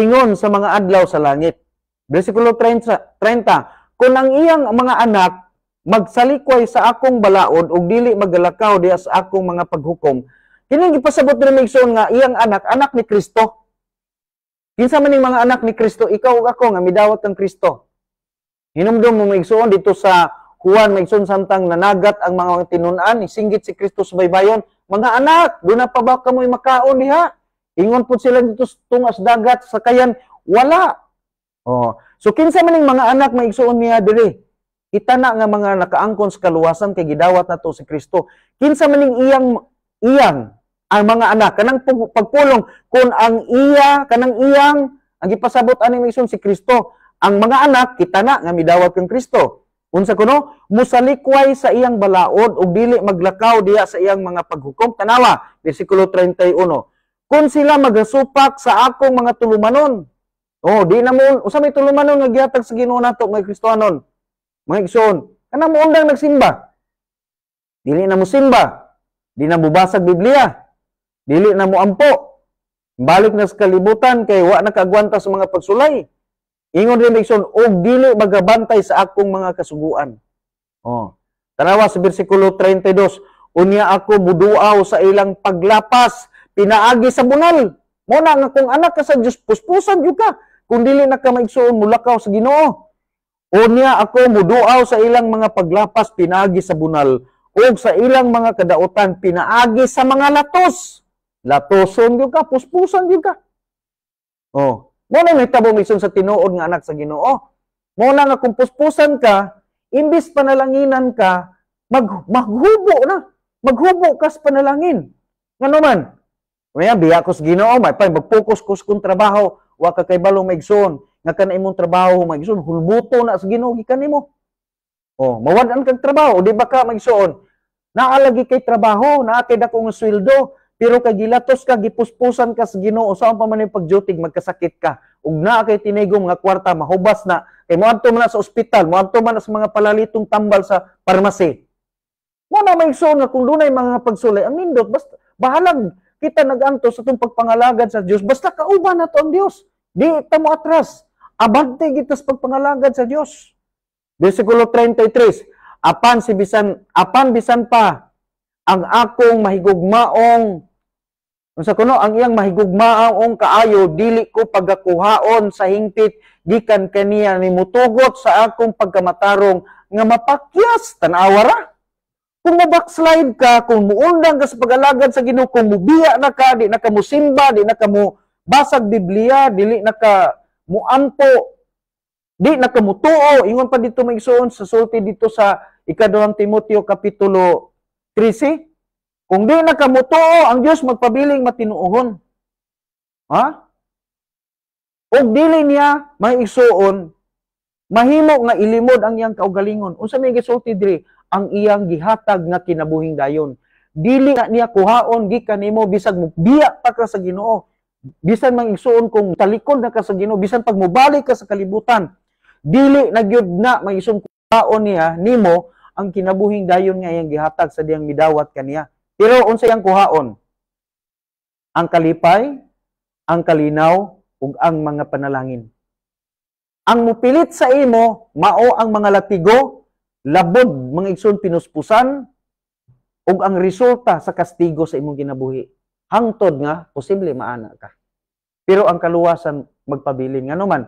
Speaker 1: Ingon sa mga adlaw sa langit. Bersikulo 30, 30 kung ang iyang mga anak magsalikway sa akong balaod ug dili magalakaw diya sa akong mga paghukom, kining gipasabot ni Migson nga iyang anak anak ni Kristo. Kinsa man ning mga anak ni Kristo ikaw ug ako nga midawat kang Kristo. Hinumdum mo Migson dito sa Juan Migson samtang nanagat ang mga tinun-an isinggit si Kristo sa baybayon, mga anak, do na pa ba ka mo'y makaon diha? Ingon po sila dito tungas dagat sa kayan wala. Oh, So kinsa maning mga anak maigsuon niya dire? Kita na nga mga nakaangkon sa kaluwasan kay gidawat nato si Kristo. Kinsa maning iyang iyang ang mga anak kanang pagpulong kun ang iya kanang iyang ang gipasabot ani mismo si Kristo. Ang mga anak kita na nga midawat kang Kristo. Unsa kuno? Musalikway sa iyang balaod ug dili maglakaw diya sa iyang mga paghukom tanawa. Bersikulo 31. Kung sila magasupak sa akong mga tulumanon, Oh, di na mo usa may tulumanon nga gihatag sa Ginoo nato mga Kristohanon. Mga igsoon, kana mo undang nagsimba. Dili na mo simba. Di na mo basag Biblia. Dili na mo ampo. Balik na sa kalibutan kay wa nakagwanta sa mga pagsulay. Ingon rin igsoon, og dili magabantay sa akong mga kasuguan. Oh. Tanawa sa bersikulo 32, unya ako buduaw sa ilang paglapas, pinaagi sa bunal. Muna nga kung anak ka sa Diyos, puspusan yun ka kung dili na ka maigsoon mulakaw sa Ginoo. Unya ako muduaw sa ilang mga paglapas pinagi sa bunal ug sa ilang mga kadaotan pinaagi sa mga latos. Latoson gyud ka, puspusan gyud ka. Oh, mo na may tabong misyon sa tinuod nga anak sa Ginoo. Muna nga kung puspusan ka, imbis panalanginan ka, mag maghubo na. Maghubo ka sa panalangin. Ngano man? Maya biya ko sa Ginoo, may pa mag-focus ko sa trabaho, wa ka kaybalo maigsoon nga kana imong trabaho maigsoon hulbuto na sa Ginoo gikan nimo oh an kag trabaho di ba ka maigsoon naa kay trabaho na kay dakong sweldo pero kag gilatos ka gipuspusan ka sa Ginoo sa pa man pagdutig magkasakit ka ug naa kay tinigom nga kwarta mahubas na kay moadto man sa ospital moadto man sa mga palalitong tambal sa pharmacy mo na maigsoon nga kung dunay mga pagsulay amindot basta bahalag kita nagantos sa itong pagpangalagad sa Dios basta kauban na to ang Dios Di ito mo atras. Abante gitas pagpangalagad sa Dios. Bersikulo 33. Apan si bisan apan bisan pa ang akong mahigugmaong unsa kuno ang iyang mahigugmaong kaayo dili ko pagakuhaon sa hingpit gikan kaniya ni mutugot sa akong pagkamatarong nga mapakyas tan-awa ra. Kung mabackslide ka, kung muundang ka sa pagalagad sa Ginoo, kung mubiya na ka, di na ka musimba, di na ka mo basag Biblia dili naka muampo di naka mutuo. ingon pa dito may igsoon sa sulti dito sa ikaduhang Timoteo kapitulo 13 kung di mutuo, ang Dios magpabiling matinuohon ha ug dili niya may igsoon mahimo nga ilimod ang iyang kaugalingon unsa may gisulti diri ang iyang gihatag nga kinabuhing dayon dili na niya kuhaon gikan nimo bisag mugbiya pa ka sa Ginoo bisan mang igsuon kong talikod na ka sa Ginoo bisan pag mobalik ka sa kalibutan dili nagyud na maisom taon niya nimo ang kinabuhing dayon nga iyang gihatag sa diyang midawat kaniya pero unsa iyang kuhaon ang kalipay ang kalinaw ug ang mga panalangin ang mupilit sa imo mao ang mga latigo labod mga igsoon pinuspusan ug ang resulta sa kastigo sa imong ginabuhi hangtod nga posible maana ka. Pero ang kaluwasan magpabilin nga naman.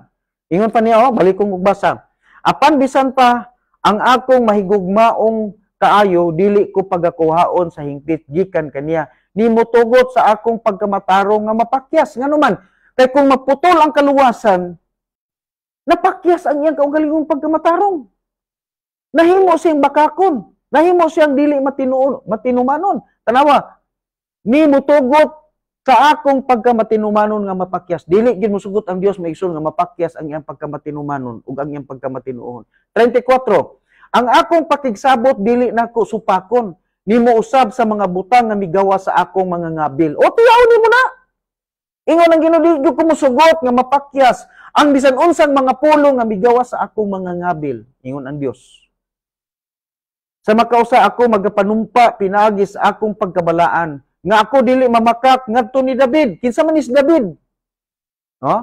Speaker 1: Ingon pa niya, oh, balik kong magbasa. Apan bisan pa ang akong mahigugmaong kaayo dili ko pagakuhaon sa hingpit gikan kaniya ni motugot sa akong pagkamatarong nga mapakyas nganuman kay kung maputol ang kaluwasan napakyas ang iyang kaugalingong pagkamatarong nahimo siyang bakakon nahimo siyang dili matinuon matinumanon tanawa ni mutugot sa akong pagkamatinumanon nga mapakyas. Dili gid musugot ang Dios maigsoon nga mapakyas ang iyang pagkamatinumanon ug ang iyang pagkamatinuon. 34. Ang akong pakigsabot dili nako supakon nimo usab sa mga butang nga migawa sa akong mga ngabil. O tiyaw mo na. Ingon ang Ginoo ko musugot nga mapakyas ang bisan unsang mga pulo nga migawa sa akong mga ngabil. Ingon ang Dios. Sa makausa ako magapanumpa pinaagis akong pagkabalaan nga ako dili mamakak ngadto ni David. Kinsa man is David? No?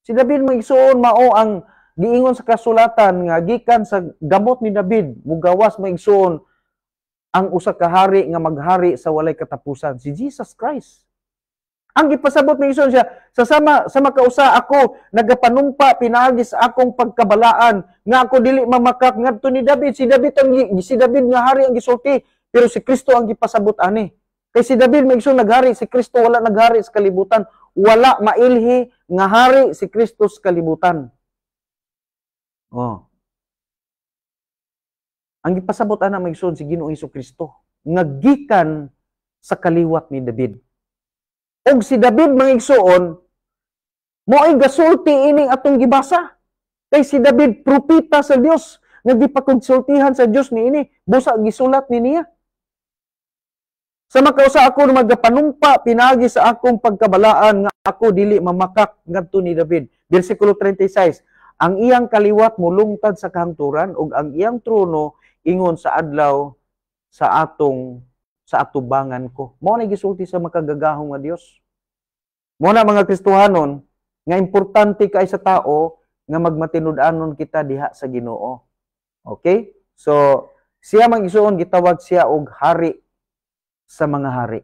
Speaker 1: Si David maigsuon mao ang giingon sa kasulatan nga gikan sa gamot ni David mugawas maigsuon ang usa ka hari nga maghari sa walay katapusan si Jesus Christ. Ang gipasabot maigsuon siya sa sama sa ka ako nagapanumpa pinaagi sa akong pagkabalaan nga ako dili mamakak ngadto ni David si David ang si David nga hari ang gisulti pero si Kristo ang gipasabot ani. Kay eh, si David, may naghari, si Kristo wala naghari sa kalibutan. Wala mailhi nga hari si Kristo sa kalibutan. Oh. Ang ipasabot ana may si Ginoong Hesus Kristo nga sa kaliwat ni David. Og si David mangigsuon, mo gasulti ini atong gibasa. Kay si David propita sa Dios nga gipakonsultihan sa Dios ni ini, busa gisulat ni niya. Sama kausa ako nga magapanumpa pinagi sa akong pagkabalaan nga ako dili mamakak ngadto ni David. Bersikulo 36. Ang iyang kaliwat mulungtad sa kahangturan ug ang iyang trono ingon sa adlaw sa atong sa atubangan ko. Mao na gisulti sa makagagahong nga Dios. Mao na mga Kristohanon nga importante kay sa tao nga magmatinud-anon kita diha sa Ginoo. Okay? So siya mang gisuon gitawag siya og hari sa mga hari.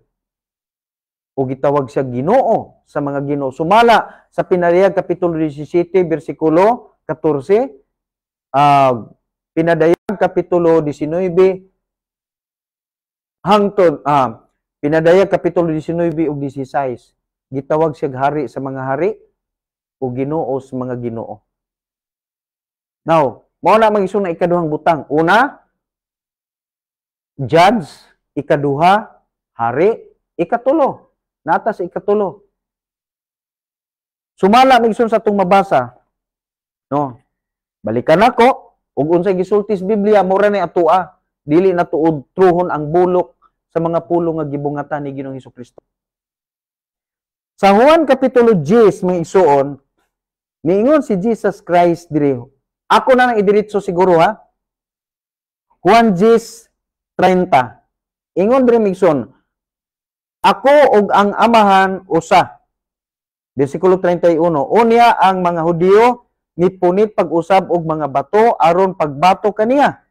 Speaker 1: O gitawag siya ginoo sa mga ginoo. Sumala sa ah, Pinadayag Kapitulo 17, versikulo 14, uh, Pinadayag Kapitulo 19, hangtod, uh, Pinadayag Kapitulo 19 ug 16, gitawag siya hari sa mga hari o ginoo sa mga ginoo. Now, mao na magisuna ikaduhang butang. Una, judge, ikaduha, hari ikatulo. Nata sa ikatulo. Sumala migsun sa tong mabasa. No. Balikan ako ug unsay gisulti sa Biblia mura ni atoa ah. dili na tuod truhon ang bulok sa mga pulong nga gibungatan ni Ginoong Hesukristo. Sa Juan Kapitulo 10, may isuon, niingon si Jesus Christ diri. Ako na nang idiritso siguro ha. Juan 10, 30. Ingon diri migson, ako og ang amahan usa. Bersikulo 31. Unya ang mga Hudiyo nipunit pag-usab og mga bato aron pagbato kaniya.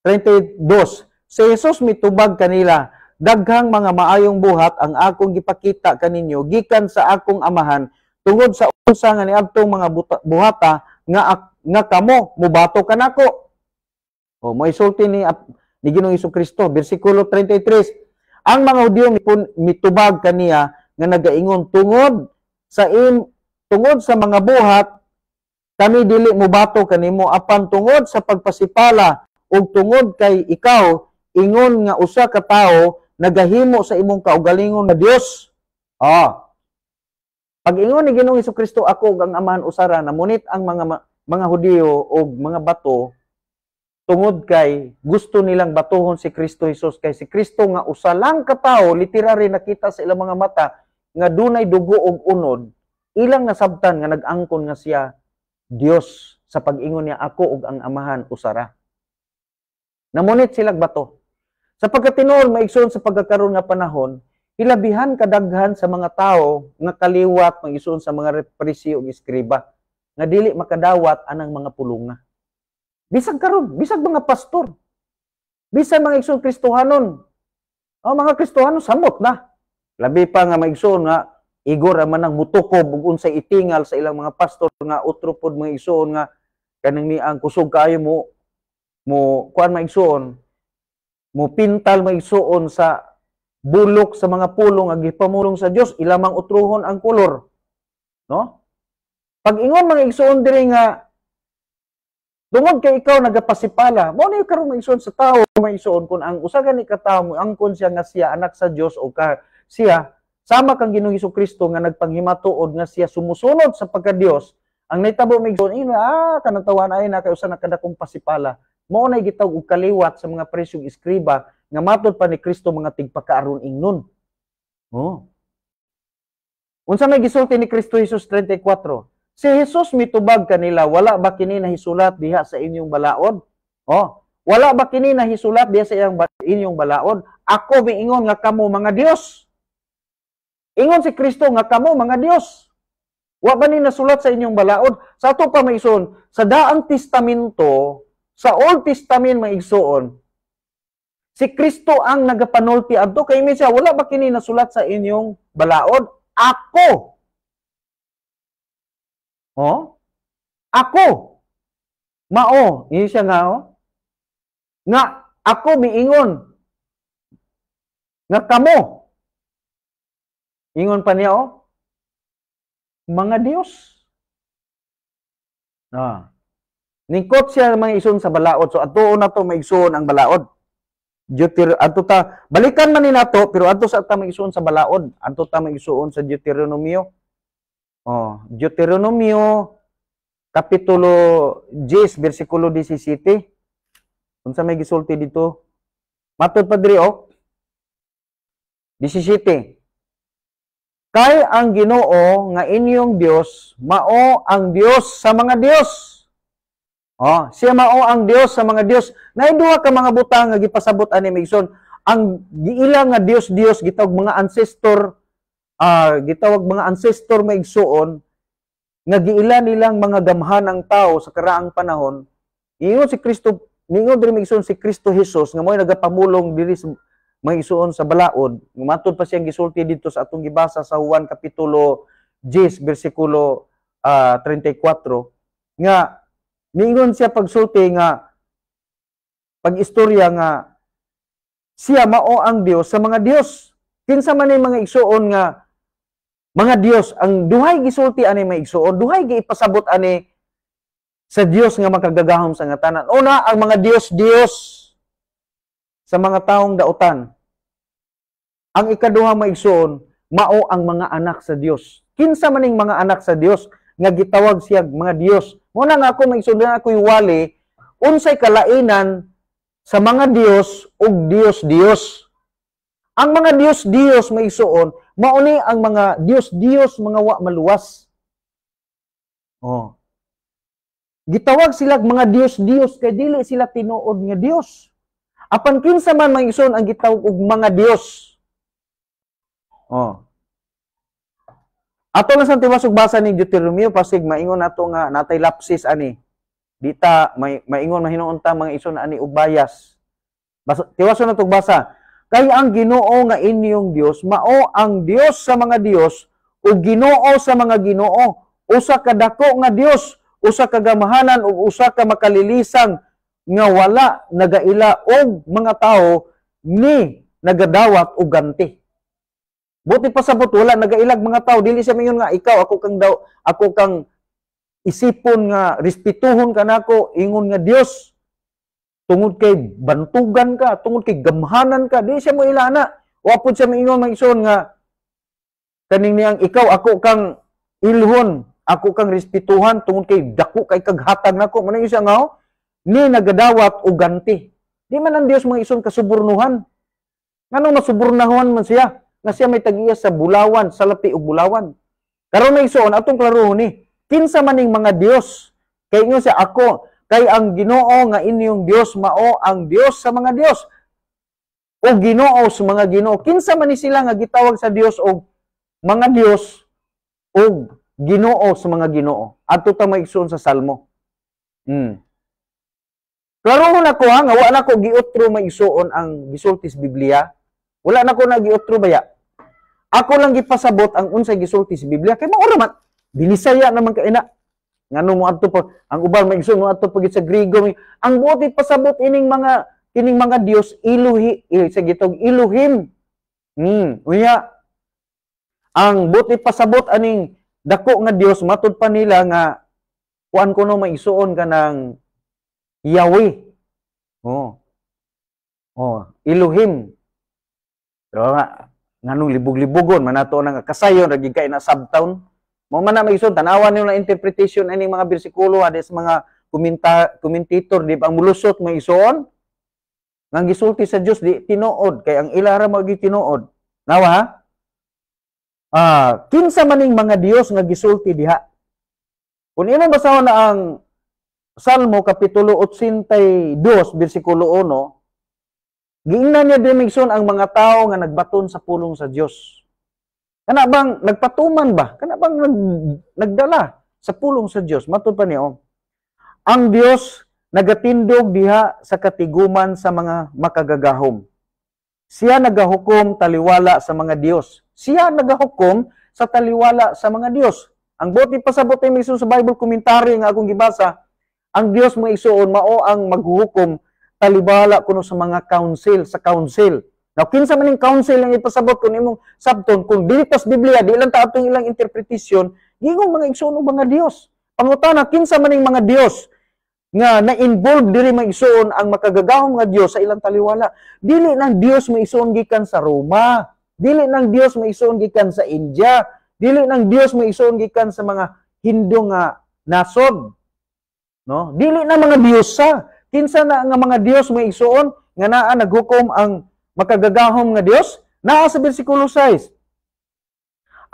Speaker 1: 32. Si Jesus mitubag kanila, daghang mga maayong buhat ang akong gipakita kaninyo gikan sa akong amahan tungod sa usa nga niadtong mga buhata nga nga kamo mubato kanako. O sulti ni ni Ginoong Kristo bersikulo 33 ang mga Hudyo mitubag kaniya nga nagaingon tungod sa in, tungod sa mga buhat kami dili mo bato kanimo apan tungod sa pagpasipala ug tungod kay ikaw ingon nga usa ka tawo nagahimo sa imong kaugalingon na Dios. Ah. Pag ingon ni Ginoong Hesukristo ako ang amahan usara na munit ang mga mga Hudiyo o mga bato tungod kay gusto nilang batuhon si Kristo Jesus kay si Kristo nga usa lang ka tawo literary nakita sa ilang mga mata nga dunay dugo og unod ilang nasabtan nga nag-angkon nga siya Dios sa pag-ingon niya ako ug ang amahan usara namunit sila bato sa pagkatinuod maigsoon sa pagkakaron nga panahon ilabihan kadaghan sa mga tawo nga kaliwat maigsoon sa mga represi og iskriba nga dili makadawat anang mga pulunga Bisag karon, bisag mga pastor. Bisag mga igsoon Kristohanon. O mga Kristohanon samot na. Labi pa nga mga igsoon nga igor man ang mutukob ug unsay itingal sa ilang mga pastor nga utro pod mga igsoon nga kanang ni ang kusog kaayo mo mo kuan mga igsoon mo pintal mga igsoon sa bulok sa mga pulong nga gipamulong sa Dios ilamang utruhon ang kulor no pag ingon mga igsoon diri nga Tungod kay ikaw nagapasipala, mo na karon maigsoon sa tao, maigsoon kun ang usagan ni ka tao mo angkon siya nga siya anak sa Dios o ka siya sama kang Ginoong Hesus Kristo nga nagpanghimatuod nga siya sumusunod sa pagka-Dios. Ang nitabo maigsoon ina ah, kanatawa na ay nakausa na kadakong pasipala. Mao na gitaw og kaliwat sa mga presyong iskriba nga matod pa ni Kristo mga tigpakaaron ingnon. Oh. Unsa may gisulti ni Kristo Jesus 34? Si Jesus mitubag kanila, wala ba kini nahisulat diha sa inyong balaod? Oh, wala ba kini nahisulat diha sa inyong balaod? Ako miingon nga kamo mga Dios. Ingon si Kristo nga kamo mga Dios. Wa ba ni nasulat sa inyong balaod? Sa ato pa maison, sa daang testamento, sa Old Testament maigsoon, si Kristo ang nagapanulti adto kay may siya wala ba kini nasulat sa inyong balaod? Ako Oh? Ako. Mao. Ini siya nga, oh. Nga, ako miingon. Nga kamo. Ingon pa niya, oh. Mga Diyos. Ah. Ningkot siya mga isun sa balaod. So, ato na to maigsoon ang balaod. Deuter ato ta balikan man ni nato pero ato sa ta maigsoon sa balaod, ato ta maigsoon sa Deuteronomio Oh, Deuteronomio kapitulo 10 bersikulo 17. Unsa may gisulti dito? Matod padre og 17. Kay ang Ginoo nga inyong Dios mao ang Dios sa mga Dios. Oh, siya mao ang Dios sa mga Dios. Naay duha ka mga butang nga gipasabot ani Migson. Ang giila nga Dios Dios gitawag mga ancestor uh, gitawag mga ancestor maigsuon nga giila nilang mga ang tao sa karaang panahon ingon si Kristo ningon diri maigsuon si Kristo Hesus nga moy nagapamulong diri sa maigsuon sa balaod matod pa siyang gisulti dito sa atong gibasa sa Juan kapitulo 10 bersikulo uh, 34 nga ningon siya pagsulti nga pagistorya nga siya mao ang Dios sa mga Dios kinsa man yung mga igsuon nga mga Dios, ang duhay gisulti ani may igsuon, duhay giipasabot ani sa Dios nga makagagahom sa ngatanan. Una, ang mga Dios, Dios sa mga taong dautan. Ang ikaduha maigsuon, mao ang mga anak sa Dios. Kinsa maning mga anak sa Dios nga gitawag siya mga Dios. Muna nga ako maigsuon na ako'y wali, unsay kalainan sa mga Dios ug Dios Dios. Ang mga Dios Dios maigsuon Mauni ang mga Dios-Dios mga wa maluwas. Oh. Gitawag sila mga Dios-Dios kay dili sila tinuod nga Dios. Apan kinsa man mangison ang gitawag og mga Dios. Oh. Ato na sa tiwasog basa ni Deuteronomio pasig maingon nato nga natay lapsis ani. Dita may maingon mahinuon ta mga ison ani ubayas. Basa, tiwaso na basa kay ang ginoo nga inyong Dios mao ang Dios sa mga Dios o ginoo sa mga ginoo usa ka dako nga Dios usa ka gamahanan ug usa ka makalilisang nga wala nagaila og mga tawo ni nagadawat og ganti. Buti pa sa butula nagailag mga tawo dili sa mayon nga ikaw ako kang daw ako kang isipon nga respetuhon ka nako ingon nga Dios tungod kay bantugan ka, tungod kay gamhanan ka, di siya mo ilana. Wapod siya maingon mga nga, kaning niyang ikaw, ako kang ilhon, ako kang respetuhan, tungod kay dako kay kaghatag nako. Muna isa nga, oh, ni nagadawat o ganti. Di man ang Diyos mga ison kasuburnuhan. Nganong masuburnahan man siya, na siya may tagiya sa bulawan, sa lapi o bulawan. Karon mga ison, atong klaruhon ni, eh. kinsa maning mga Diyos, kay ingon siya, ako, kay ang Ginoo nga inyong Dios mao ang Dios sa mga Dios o Ginoo sa mga Ginoo kinsa man ni sila nga gitawag sa Dios og mga Dios o Ginoo sa mga Ginoo adto ta maigsoon sa Salmo mm Klarohon ko ha nga wala ko giotro maigsoon ang gisultis Biblia wala nako na giotro baya ako lang gipasabot ang unsay gisulti sa Biblia kay mao man binisaya naman ka ina Ngano mo adto pa ang uban maigsoon mo adto pagit sa Grigo. Ang buti pasabot ining mga ining mga Dios iluhi il, eh, sa gitog iluhim. Hmm, uya. Ang buti pasabot aning dako nga Dios matud pa nila nga kuan ko no maigsoon ka ng Yahweh. Oh. Oh, iluhim. So, nga, nga nung libog-libogon, manato na nga kasayon, nagigkain na subtown. Mo man na magisod tanawan niyo na interpretation ani mga bersikulo ada sa mga kuminta commentator di ba ang mulusot mo ison nang gisulti sa Dios di tinuod kay ang ila ra mo tinuod. Nawa? Ah, kinsa maning mga Dios nga gisulti diha? Kun imo basahon na ang Salmo kapitulo 82 bersikulo 1, giingnan niya dimigson ang mga tao nga nagbaton sa pulong sa Dios. Kana bang nagpatuman ba? Kana bang nag, nagdala sa pulong sa Dios? Matod pa niyo. Oh. Ang Dios nagatindog diha sa katiguman sa mga makagagahom. Siya nagahukom taliwala sa mga Dios. Siya nagahukom sa taliwala sa mga Dios. Ang buti pa sa buti mismo sa Bible commentary nga akong gibasa, ang Dios mo isuon mao ang maghukom taliwala kuno sa mga council, sa council Now, kinsa man ning counsel ang ipasabot kun imong sabton kung dili pas Biblia di lang ta atong ilang interpretasyon, gingong mga igsoon mga Dios. Pangutana kinsa man ning mga Dios nga na-involve diri mga igsoon ang makagagahong mga Dios sa ilang taliwala. Dili nang Dios maigsoon gikan sa Roma, dili nang Dios maigsoon gikan sa India, dili nang Dios maigsoon gikan sa mga Hindu nga nasod. No? Dili na mga sa. Kinsa na nga mga Dios maigsoon nga naa naghukom ang makagagahom nga Dios naa sa bersikulo 6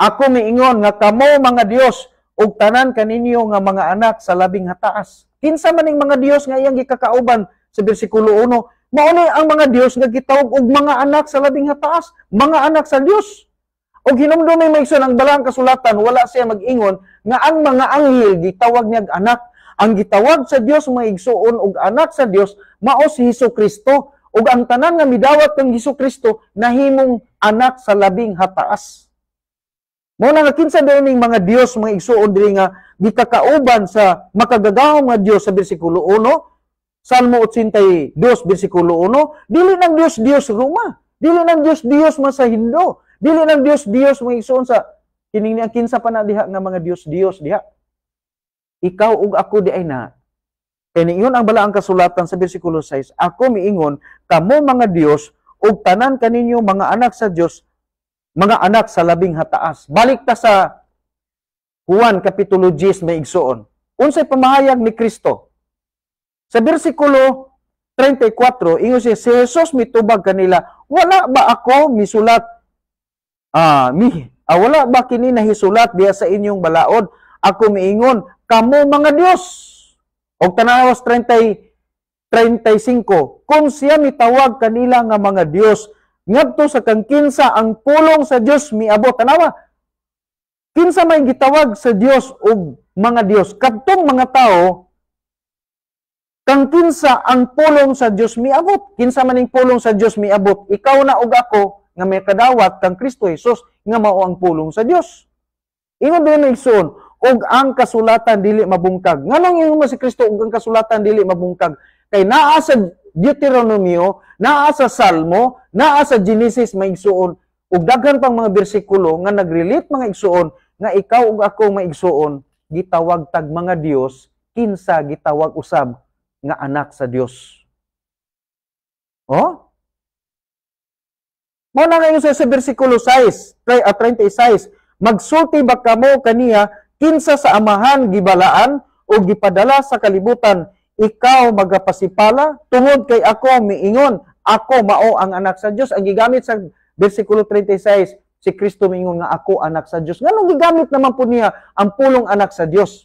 Speaker 1: Ako miingon nga kamo mga Dios ug tanan kaninyo nga mga anak sa labing hataas. Kinsa man ning mga Dios nga iyang gikakauban sa bersikulo 1 mao ni ang mga Dios nga gitawag og mga anak sa labing hataas, mga anak sa Dios. ug hinumdum may Mason ang balang kasulatan, wala siya magingon nga ang mga anghel gitawag niya anak. Ang gitawag sa Dios igsuon og anak sa Dios mao si Hesus Kristo ug ang tanan nga midawat kang Hesus Kristo himong anak sa labing hataas. Mao na nga kinsa dayon ning mga Dios mga igsuon diri nga gikakauban sa makagagahom nga Dios sa bersikulo 1, Salmo 82 bersikulo 1, dili nang Dios Dios Roma, dili nang Dios Dios masahindo, dili nang Dios Dios mga igsuon sa kining niya kinsa pa na diha nga mga Dios Dios diha. Ikaw ug ako di ay na kaya niyon ang balaang kasulatan sa bersikulo 6, Ako miingon, kamo mga Dios, ug tanan kaninyo mga anak sa Dios, mga anak sa labing hataas. Balik ta sa Juan Kapitulo 10, may igsoon. Unsay pamahayag ni Kristo. Sa bersikulo 34, ingon siya, si Jesus mitubag kanila, wala ba ako misulat? Ah, mi, ah, wala ba kini nahisulat diya sa inyong balaod? Ako miingon, kamo mga Dios Og tanawas 30 35 Kung siya mitawag kanila nga mga Dios ngadto sa kang kinsa ang pulong sa Dios miabot tanawa kinsa may gitawag sa Dios og mga Dios kadtong mga tao kang kinsa ang pulong sa Dios miabot kinsa maning pulong sa Dios miabot ikaw na og ako nga may kadawat kang Kristo Hesus nga mao ang pulong sa Dios ingon din igsoon ug ang kasulatan dili mabungkag. Nganong ingon si Kristo ug ang kasulatan dili mabungkag? Kay naa sa Deuteronomio, naa sa Salmo, naa sa Genesis maigsuon ug daghan pang mga bersikulo nga nagrelate mga igsuon nga ikaw ug ako maigsuon gitawag tag mga Dios kinsa gitawag usab nga anak sa Dios. Oh? Mao na kayo sa, sa bersikulo 6, 36, ah, magsulti ba kamo kaniya kinsa sa amahan gibalaan o gipadala sa kalibutan ikaw magapasipala tungod kay ako miingon ako mao ang anak sa Dios ang gigamit sa bersikulo 36 si Kristo miingon nga ako anak sa Dios nganong gigamit naman po niya ang pulong anak sa Dios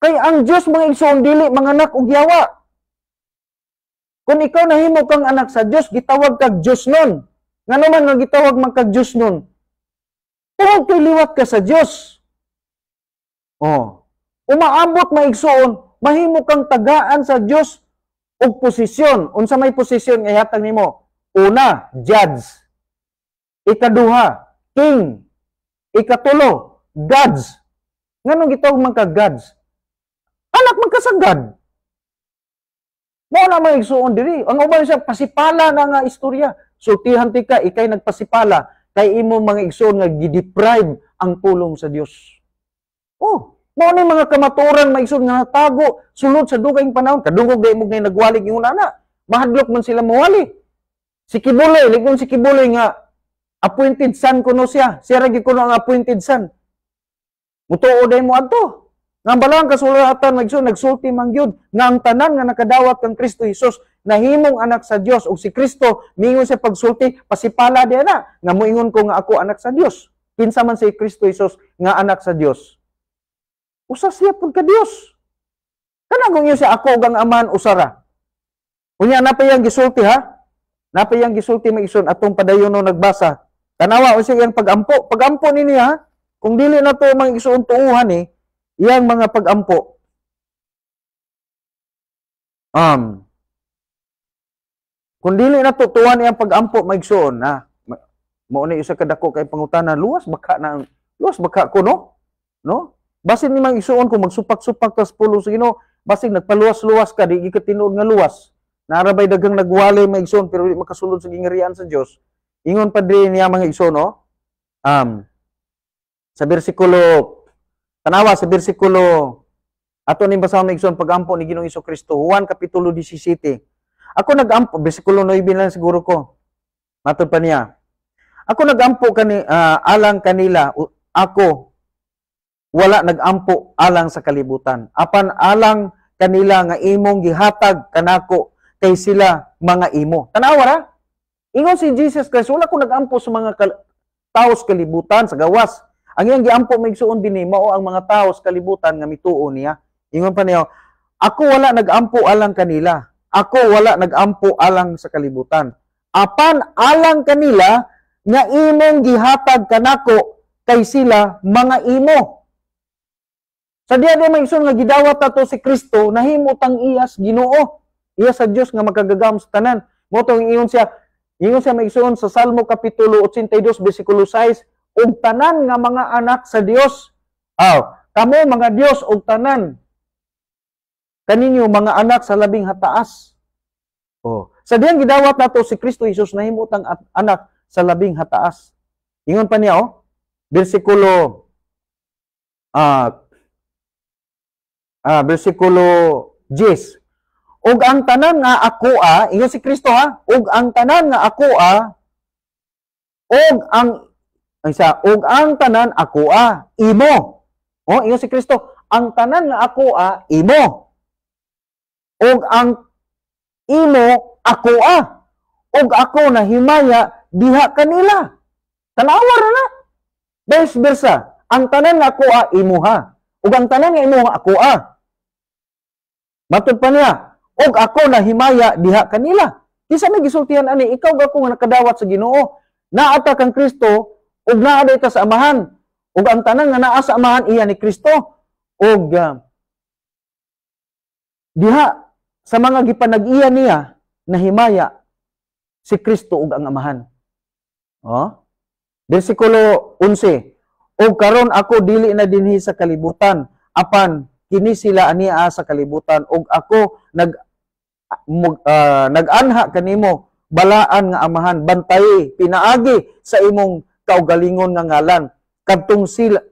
Speaker 1: kay ang Dios mga igsoon dili anak og giyawa. kung ikaw nahimo kang anak sa Dios gitawag kag Dios nun ngano man nga gitawag man kag Dios nun tungod kay liwat ka sa Dios Oh. Umaabot maigsoon, mahimo kang tagaan sa Dios og posisyon. Unsa may posisyon nga ihatag nimo? Una, judge. Ikaduha, king. Ikatulo, gods. Nganong gitawag man ka gods? Anak man ka sa God. Mao na maigsoon diri. Ang uban siya pasipala na nga istorya. Sultihan ti ikay nagpasipala kay imo mga igsoon nga gideprive ang pulong sa Dios. Oh, mao ni mga kamaturan maisod nga tago sulod sa dugayng panahon kadungog day mo ni nagwalig yung unana. Mahadlok man sila mawali. Si Kibuloy, ligon si Kibuloy nga appointed son kuno siya. Siya ra gyud kuno ang appointed son. Mutuo day mo adto. Nga balang kasulatan nagsun nagsulti man gyud nga ang tanan nga nakadawat kang Kristo Hesus nahimong anak sa Dios ug si Kristo mingon sa pagsulti pasipala diha ana nga moingon ko nga ako anak sa Dios. Kinsa man si Kristo Hesus nga anak sa Dios usa siya pud ka Dios. Kana kung iyo siya ako gang aman usara. Unya na yang gisulti ha. Na yang gisulti may ison atong padayon no nagbasa. Tanawa unsa yang pagampo? Pagampo nini ha? Kung dili na to mga igsoon tuuhan ni, eh, yang mga pagampo. Um, kung dili na tutuan iyang pagampo maigsoon na mao ni isa kadako kay pangutana luwas baka na luwas baka ko no no Basin ni mang isuon kung magsupak-supak tas pulo sa Ginoo, basin nagpaluwas-luwas ka di gikatinuod nga luwas. Narabay dagang nagwalay may igsoon pero makasulod sa gingarian sa Dios. Ingon pa diri niya mga igsoon no? Um sa bersikulo tanawa sa bersikulo ato ni basahon mga igsoon pagampo ni Ginoong Kristo Juan kapitulo 17. Ako nagampo bersikulo 9 lang siguro ko. Matod pa niya. Ako nagampo kani uh, alang kanila ako wala nagampo alang sa kalibutan. Apan alang kanila nga imong gihatag kanako kay sila mga imo. Tanawa ra? Ingon si Jesus Christ, wala ko nagampo sa mga kal- tao sa kalibutan, sa gawas. Ang iyang giampo may suon din mao ang mga tao sa kalibutan nga mituo niya. Ingon pa niya, ako wala nagampo alang kanila. Ako wala nagampo alang sa kalibutan. Apan alang kanila nga imong gihatag kanako kay sila mga imo. Sa diya di may nga gidawat ato si Kristo, nahimot ang iyas Ginoo. Iya sa Dios nga makagagam sa tanan. Mo tong ingon siya, iyon siya may sa Salmo kapitulo 82 bersikulo 6, ug tanan nga mga anak sa Dios. oh, kamo mga Dios ug tanan kaninyo mga anak sa labing hataas. Oh, sa diyang gidawat nato si Kristo Hesus nahimot at anak sa labing hataas. Ingon pa niya oh, bersikulo ah uh, ah, versikulo 10. Ug ang tanan nga akoa, ah, ingon si Kristo ha, ah. ug ang tanan nga akoa ah. ug ang isa, ug ang tanan akoa imo. O, oh, ingon si Kristo, ang tanan nga akoa imo. Ug ang imo akoa. Ug ako na himaya diha kanila. Tanawa ra na. Vice versa, ang tanan nga akoa ha. Ug ang tanan nga imo imuha akoa. Matod pa niya, og ako na himaya diha kanila. Kisa may gisultihan ani, ikaw ga kung nakadawat sa Ginoo, naata kang Kristo ug naa ta sa amahan. Ug ang tanan nga naa sa amahan iya ni Kristo ug uh, um, diha sa mga gipanag-iya niya na himaya si Kristo ug ang amahan. Oh? Bersikulo 11. Og karon ako dili na dinhi sa kalibutan apan kini sila ania sa kalibutan ug ako nag uh, nag-anha kanimo balaan nga amahan bantay pinaagi sa imong kaugalingon nga ngalan kadtong sila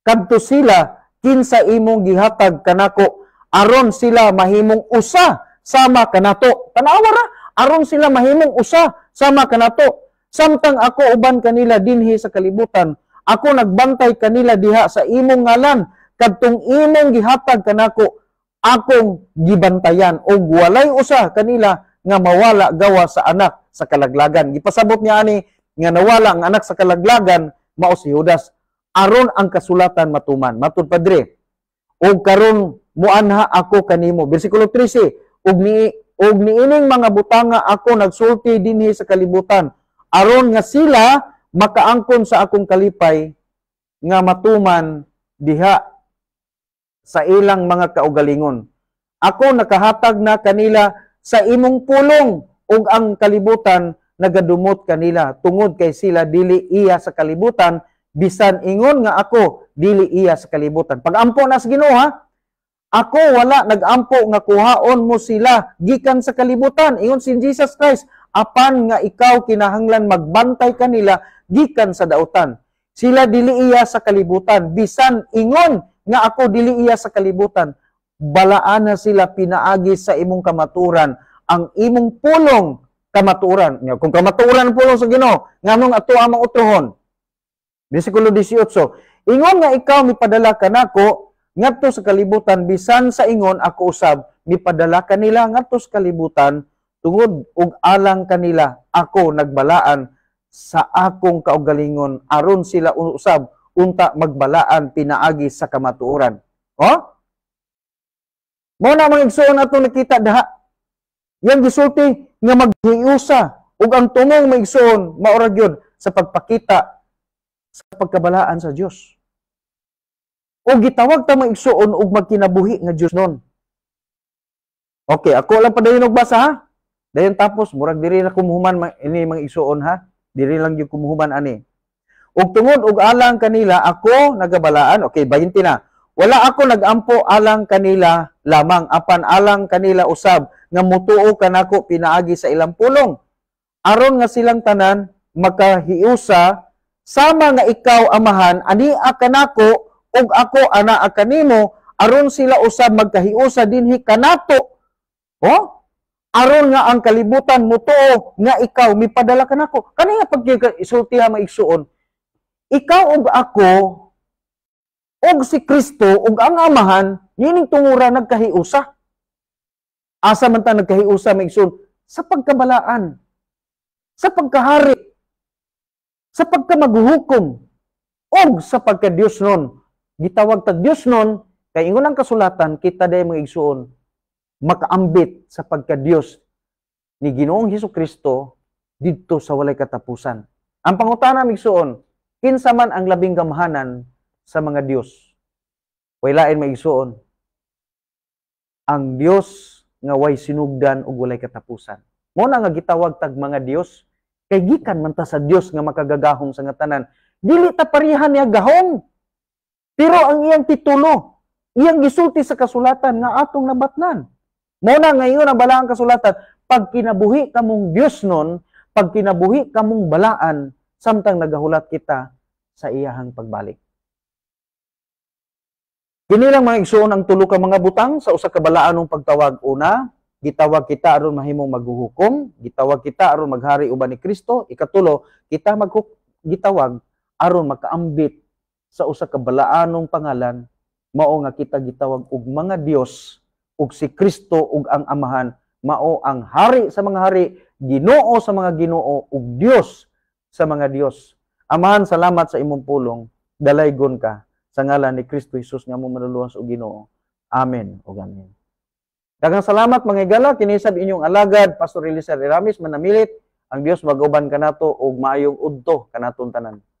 Speaker 1: kadto sila kinsa imong gihatag kanako aron sila mahimong usa sama kanato tanawa ra aron sila mahimong usa sama kanato samtang ako uban kanila dinhi sa kalibutan ako nagbantay kanila diha sa imong ngalan kadtong imong gihatag kanako akong gibantayan o walay usa kanila nga mawala gawa sa anak sa kalaglagan. Gipasabot niya ani nga nawala ang anak sa kalaglagan mao si Judas aron ang kasulatan matuman. Matud padre, og karon muanha ako kanimo. Bersikulo 13, og ni og niining mga butanga ako nagsulti dinhi sa kalibutan aron nga sila makaangkon sa akong kalipay nga matuman diha sa ilang mga kaugalingon. Ako nakahatag na kanila sa imong pulong ug ang kalibutan nagadumot kanila tungod kay sila dili iya sa kalibutan bisan ingon nga ako dili iya sa kalibutan. Pagampo na sa Ginoo Ako wala nagampo nga kuhaon mo sila gikan sa kalibutan ingon si Jesus Christ apan nga ikaw kinahanglan magbantay kanila gikan sa dautan. Sila dili iya sa kalibutan bisan ingon nga ako dili iya sa kalibutan balaan na sila pinaagi sa imong kamaturan ang imong pulong kamaturan nga kung kamaturan pulong sa Ginoo nganong ato ang utrohon bisikulo 18 Ingon nga ikaw mipadala kanako ngadto sa kalibutan bisan sa ingon ako usab mipadala kanila ngadto sa kalibutan tungod og alang kanila ako nagbalaan sa akong kaugalingon aron sila usab unta magbalaan pinaagi sa kamatuoran. O? Mo na mga igsoon ato nakita daha. Yang gisulti nga maghiusa ug ang tumong maigsoon maura gyud sa pagpakita sa pagkabalaan sa Dios. O gitawag ta maigsoon ug magkinabuhi nga Dios noon. Okay, ako lang padayon og basa ha. Dayon tapos murag diri na kumuhuman ini mga igsoon ha. Diri lang gyud kumuhuman ani. Ug tungod og alang kanila ako nagabalaan. Okay, bayinti na. Wala ako nagampo alang kanila lamang apan alang kanila usab nga mutuo kanako pinaagi sa ilang pulong. Aron nga silang tanan makahiusa sama nga ikaw amahan ani kanako ug ako ana kanimo aron sila usab magkahiusa dinhi kanato. Oh? Aron nga ang kalibutan mutuo nga ikaw mipadala kanako. Kani nga pag isultiha maigsuon ikaw ug ako ug si Kristo ug ang amahan nining tungura nagkahiusa. Asa man ta nagkahiusa migsun sa pagkabalaan, sa pagkahari, sa pagkamaguhukom ug sa pagkadiyos nun. Gitawag tag Dios nun kay ingon ang kasulatan kita day mga igsuon makaambit sa pagkadiyos ni Ginoong Hesus Kristo didto sa walay katapusan. Ang pangutana migsuon, Kinsa man ang labing gamhanan sa mga Dios. Walain maigsuon. Ang Dios nga way sinugdan ug walay katapusan. Mo na nga gitawag tag mga Dios kay gikan man ta sa Dios nga makagagahom sa ngatanan. Dili ta parehan niya gahong. Pero ang iyang titulo, iyang gisulti sa kasulatan nga atong nabatnan. Mo na ngayon ang balaang kasulatan, pag kinabuhi ka mong Diyos nun, pag kinabuhi ka mong balaan, samtang nagahulat kita sa iyahang pagbalik. Kinilang mga igsoon ang tulo ka mga butang sa usa ka balaanong pagtawag una, gitawag kita aron mahimong maghuhukom, gitawag kita aron maghari uban ni Kristo, ikatulo, kita maghuk gitawag aron makaambit sa usa ka balaanong pangalan mao nga kita gitawag og mga Dios ug si Kristo ug ang Amahan mao ang hari sa mga hari, Ginoo sa mga Ginoo ug Dios sa mga Dios. Amahan, salamat sa imong pulong. Dalaygon ka sa ngalan ni Kristo Jesus nga mo manuluwas og Ginoo. Amen o amen. Daghang salamat mga igala kini inyong alagad Pastor Elisa Ramis manamilit ang Dios maguban kanato og maayong udto kanatong tanan.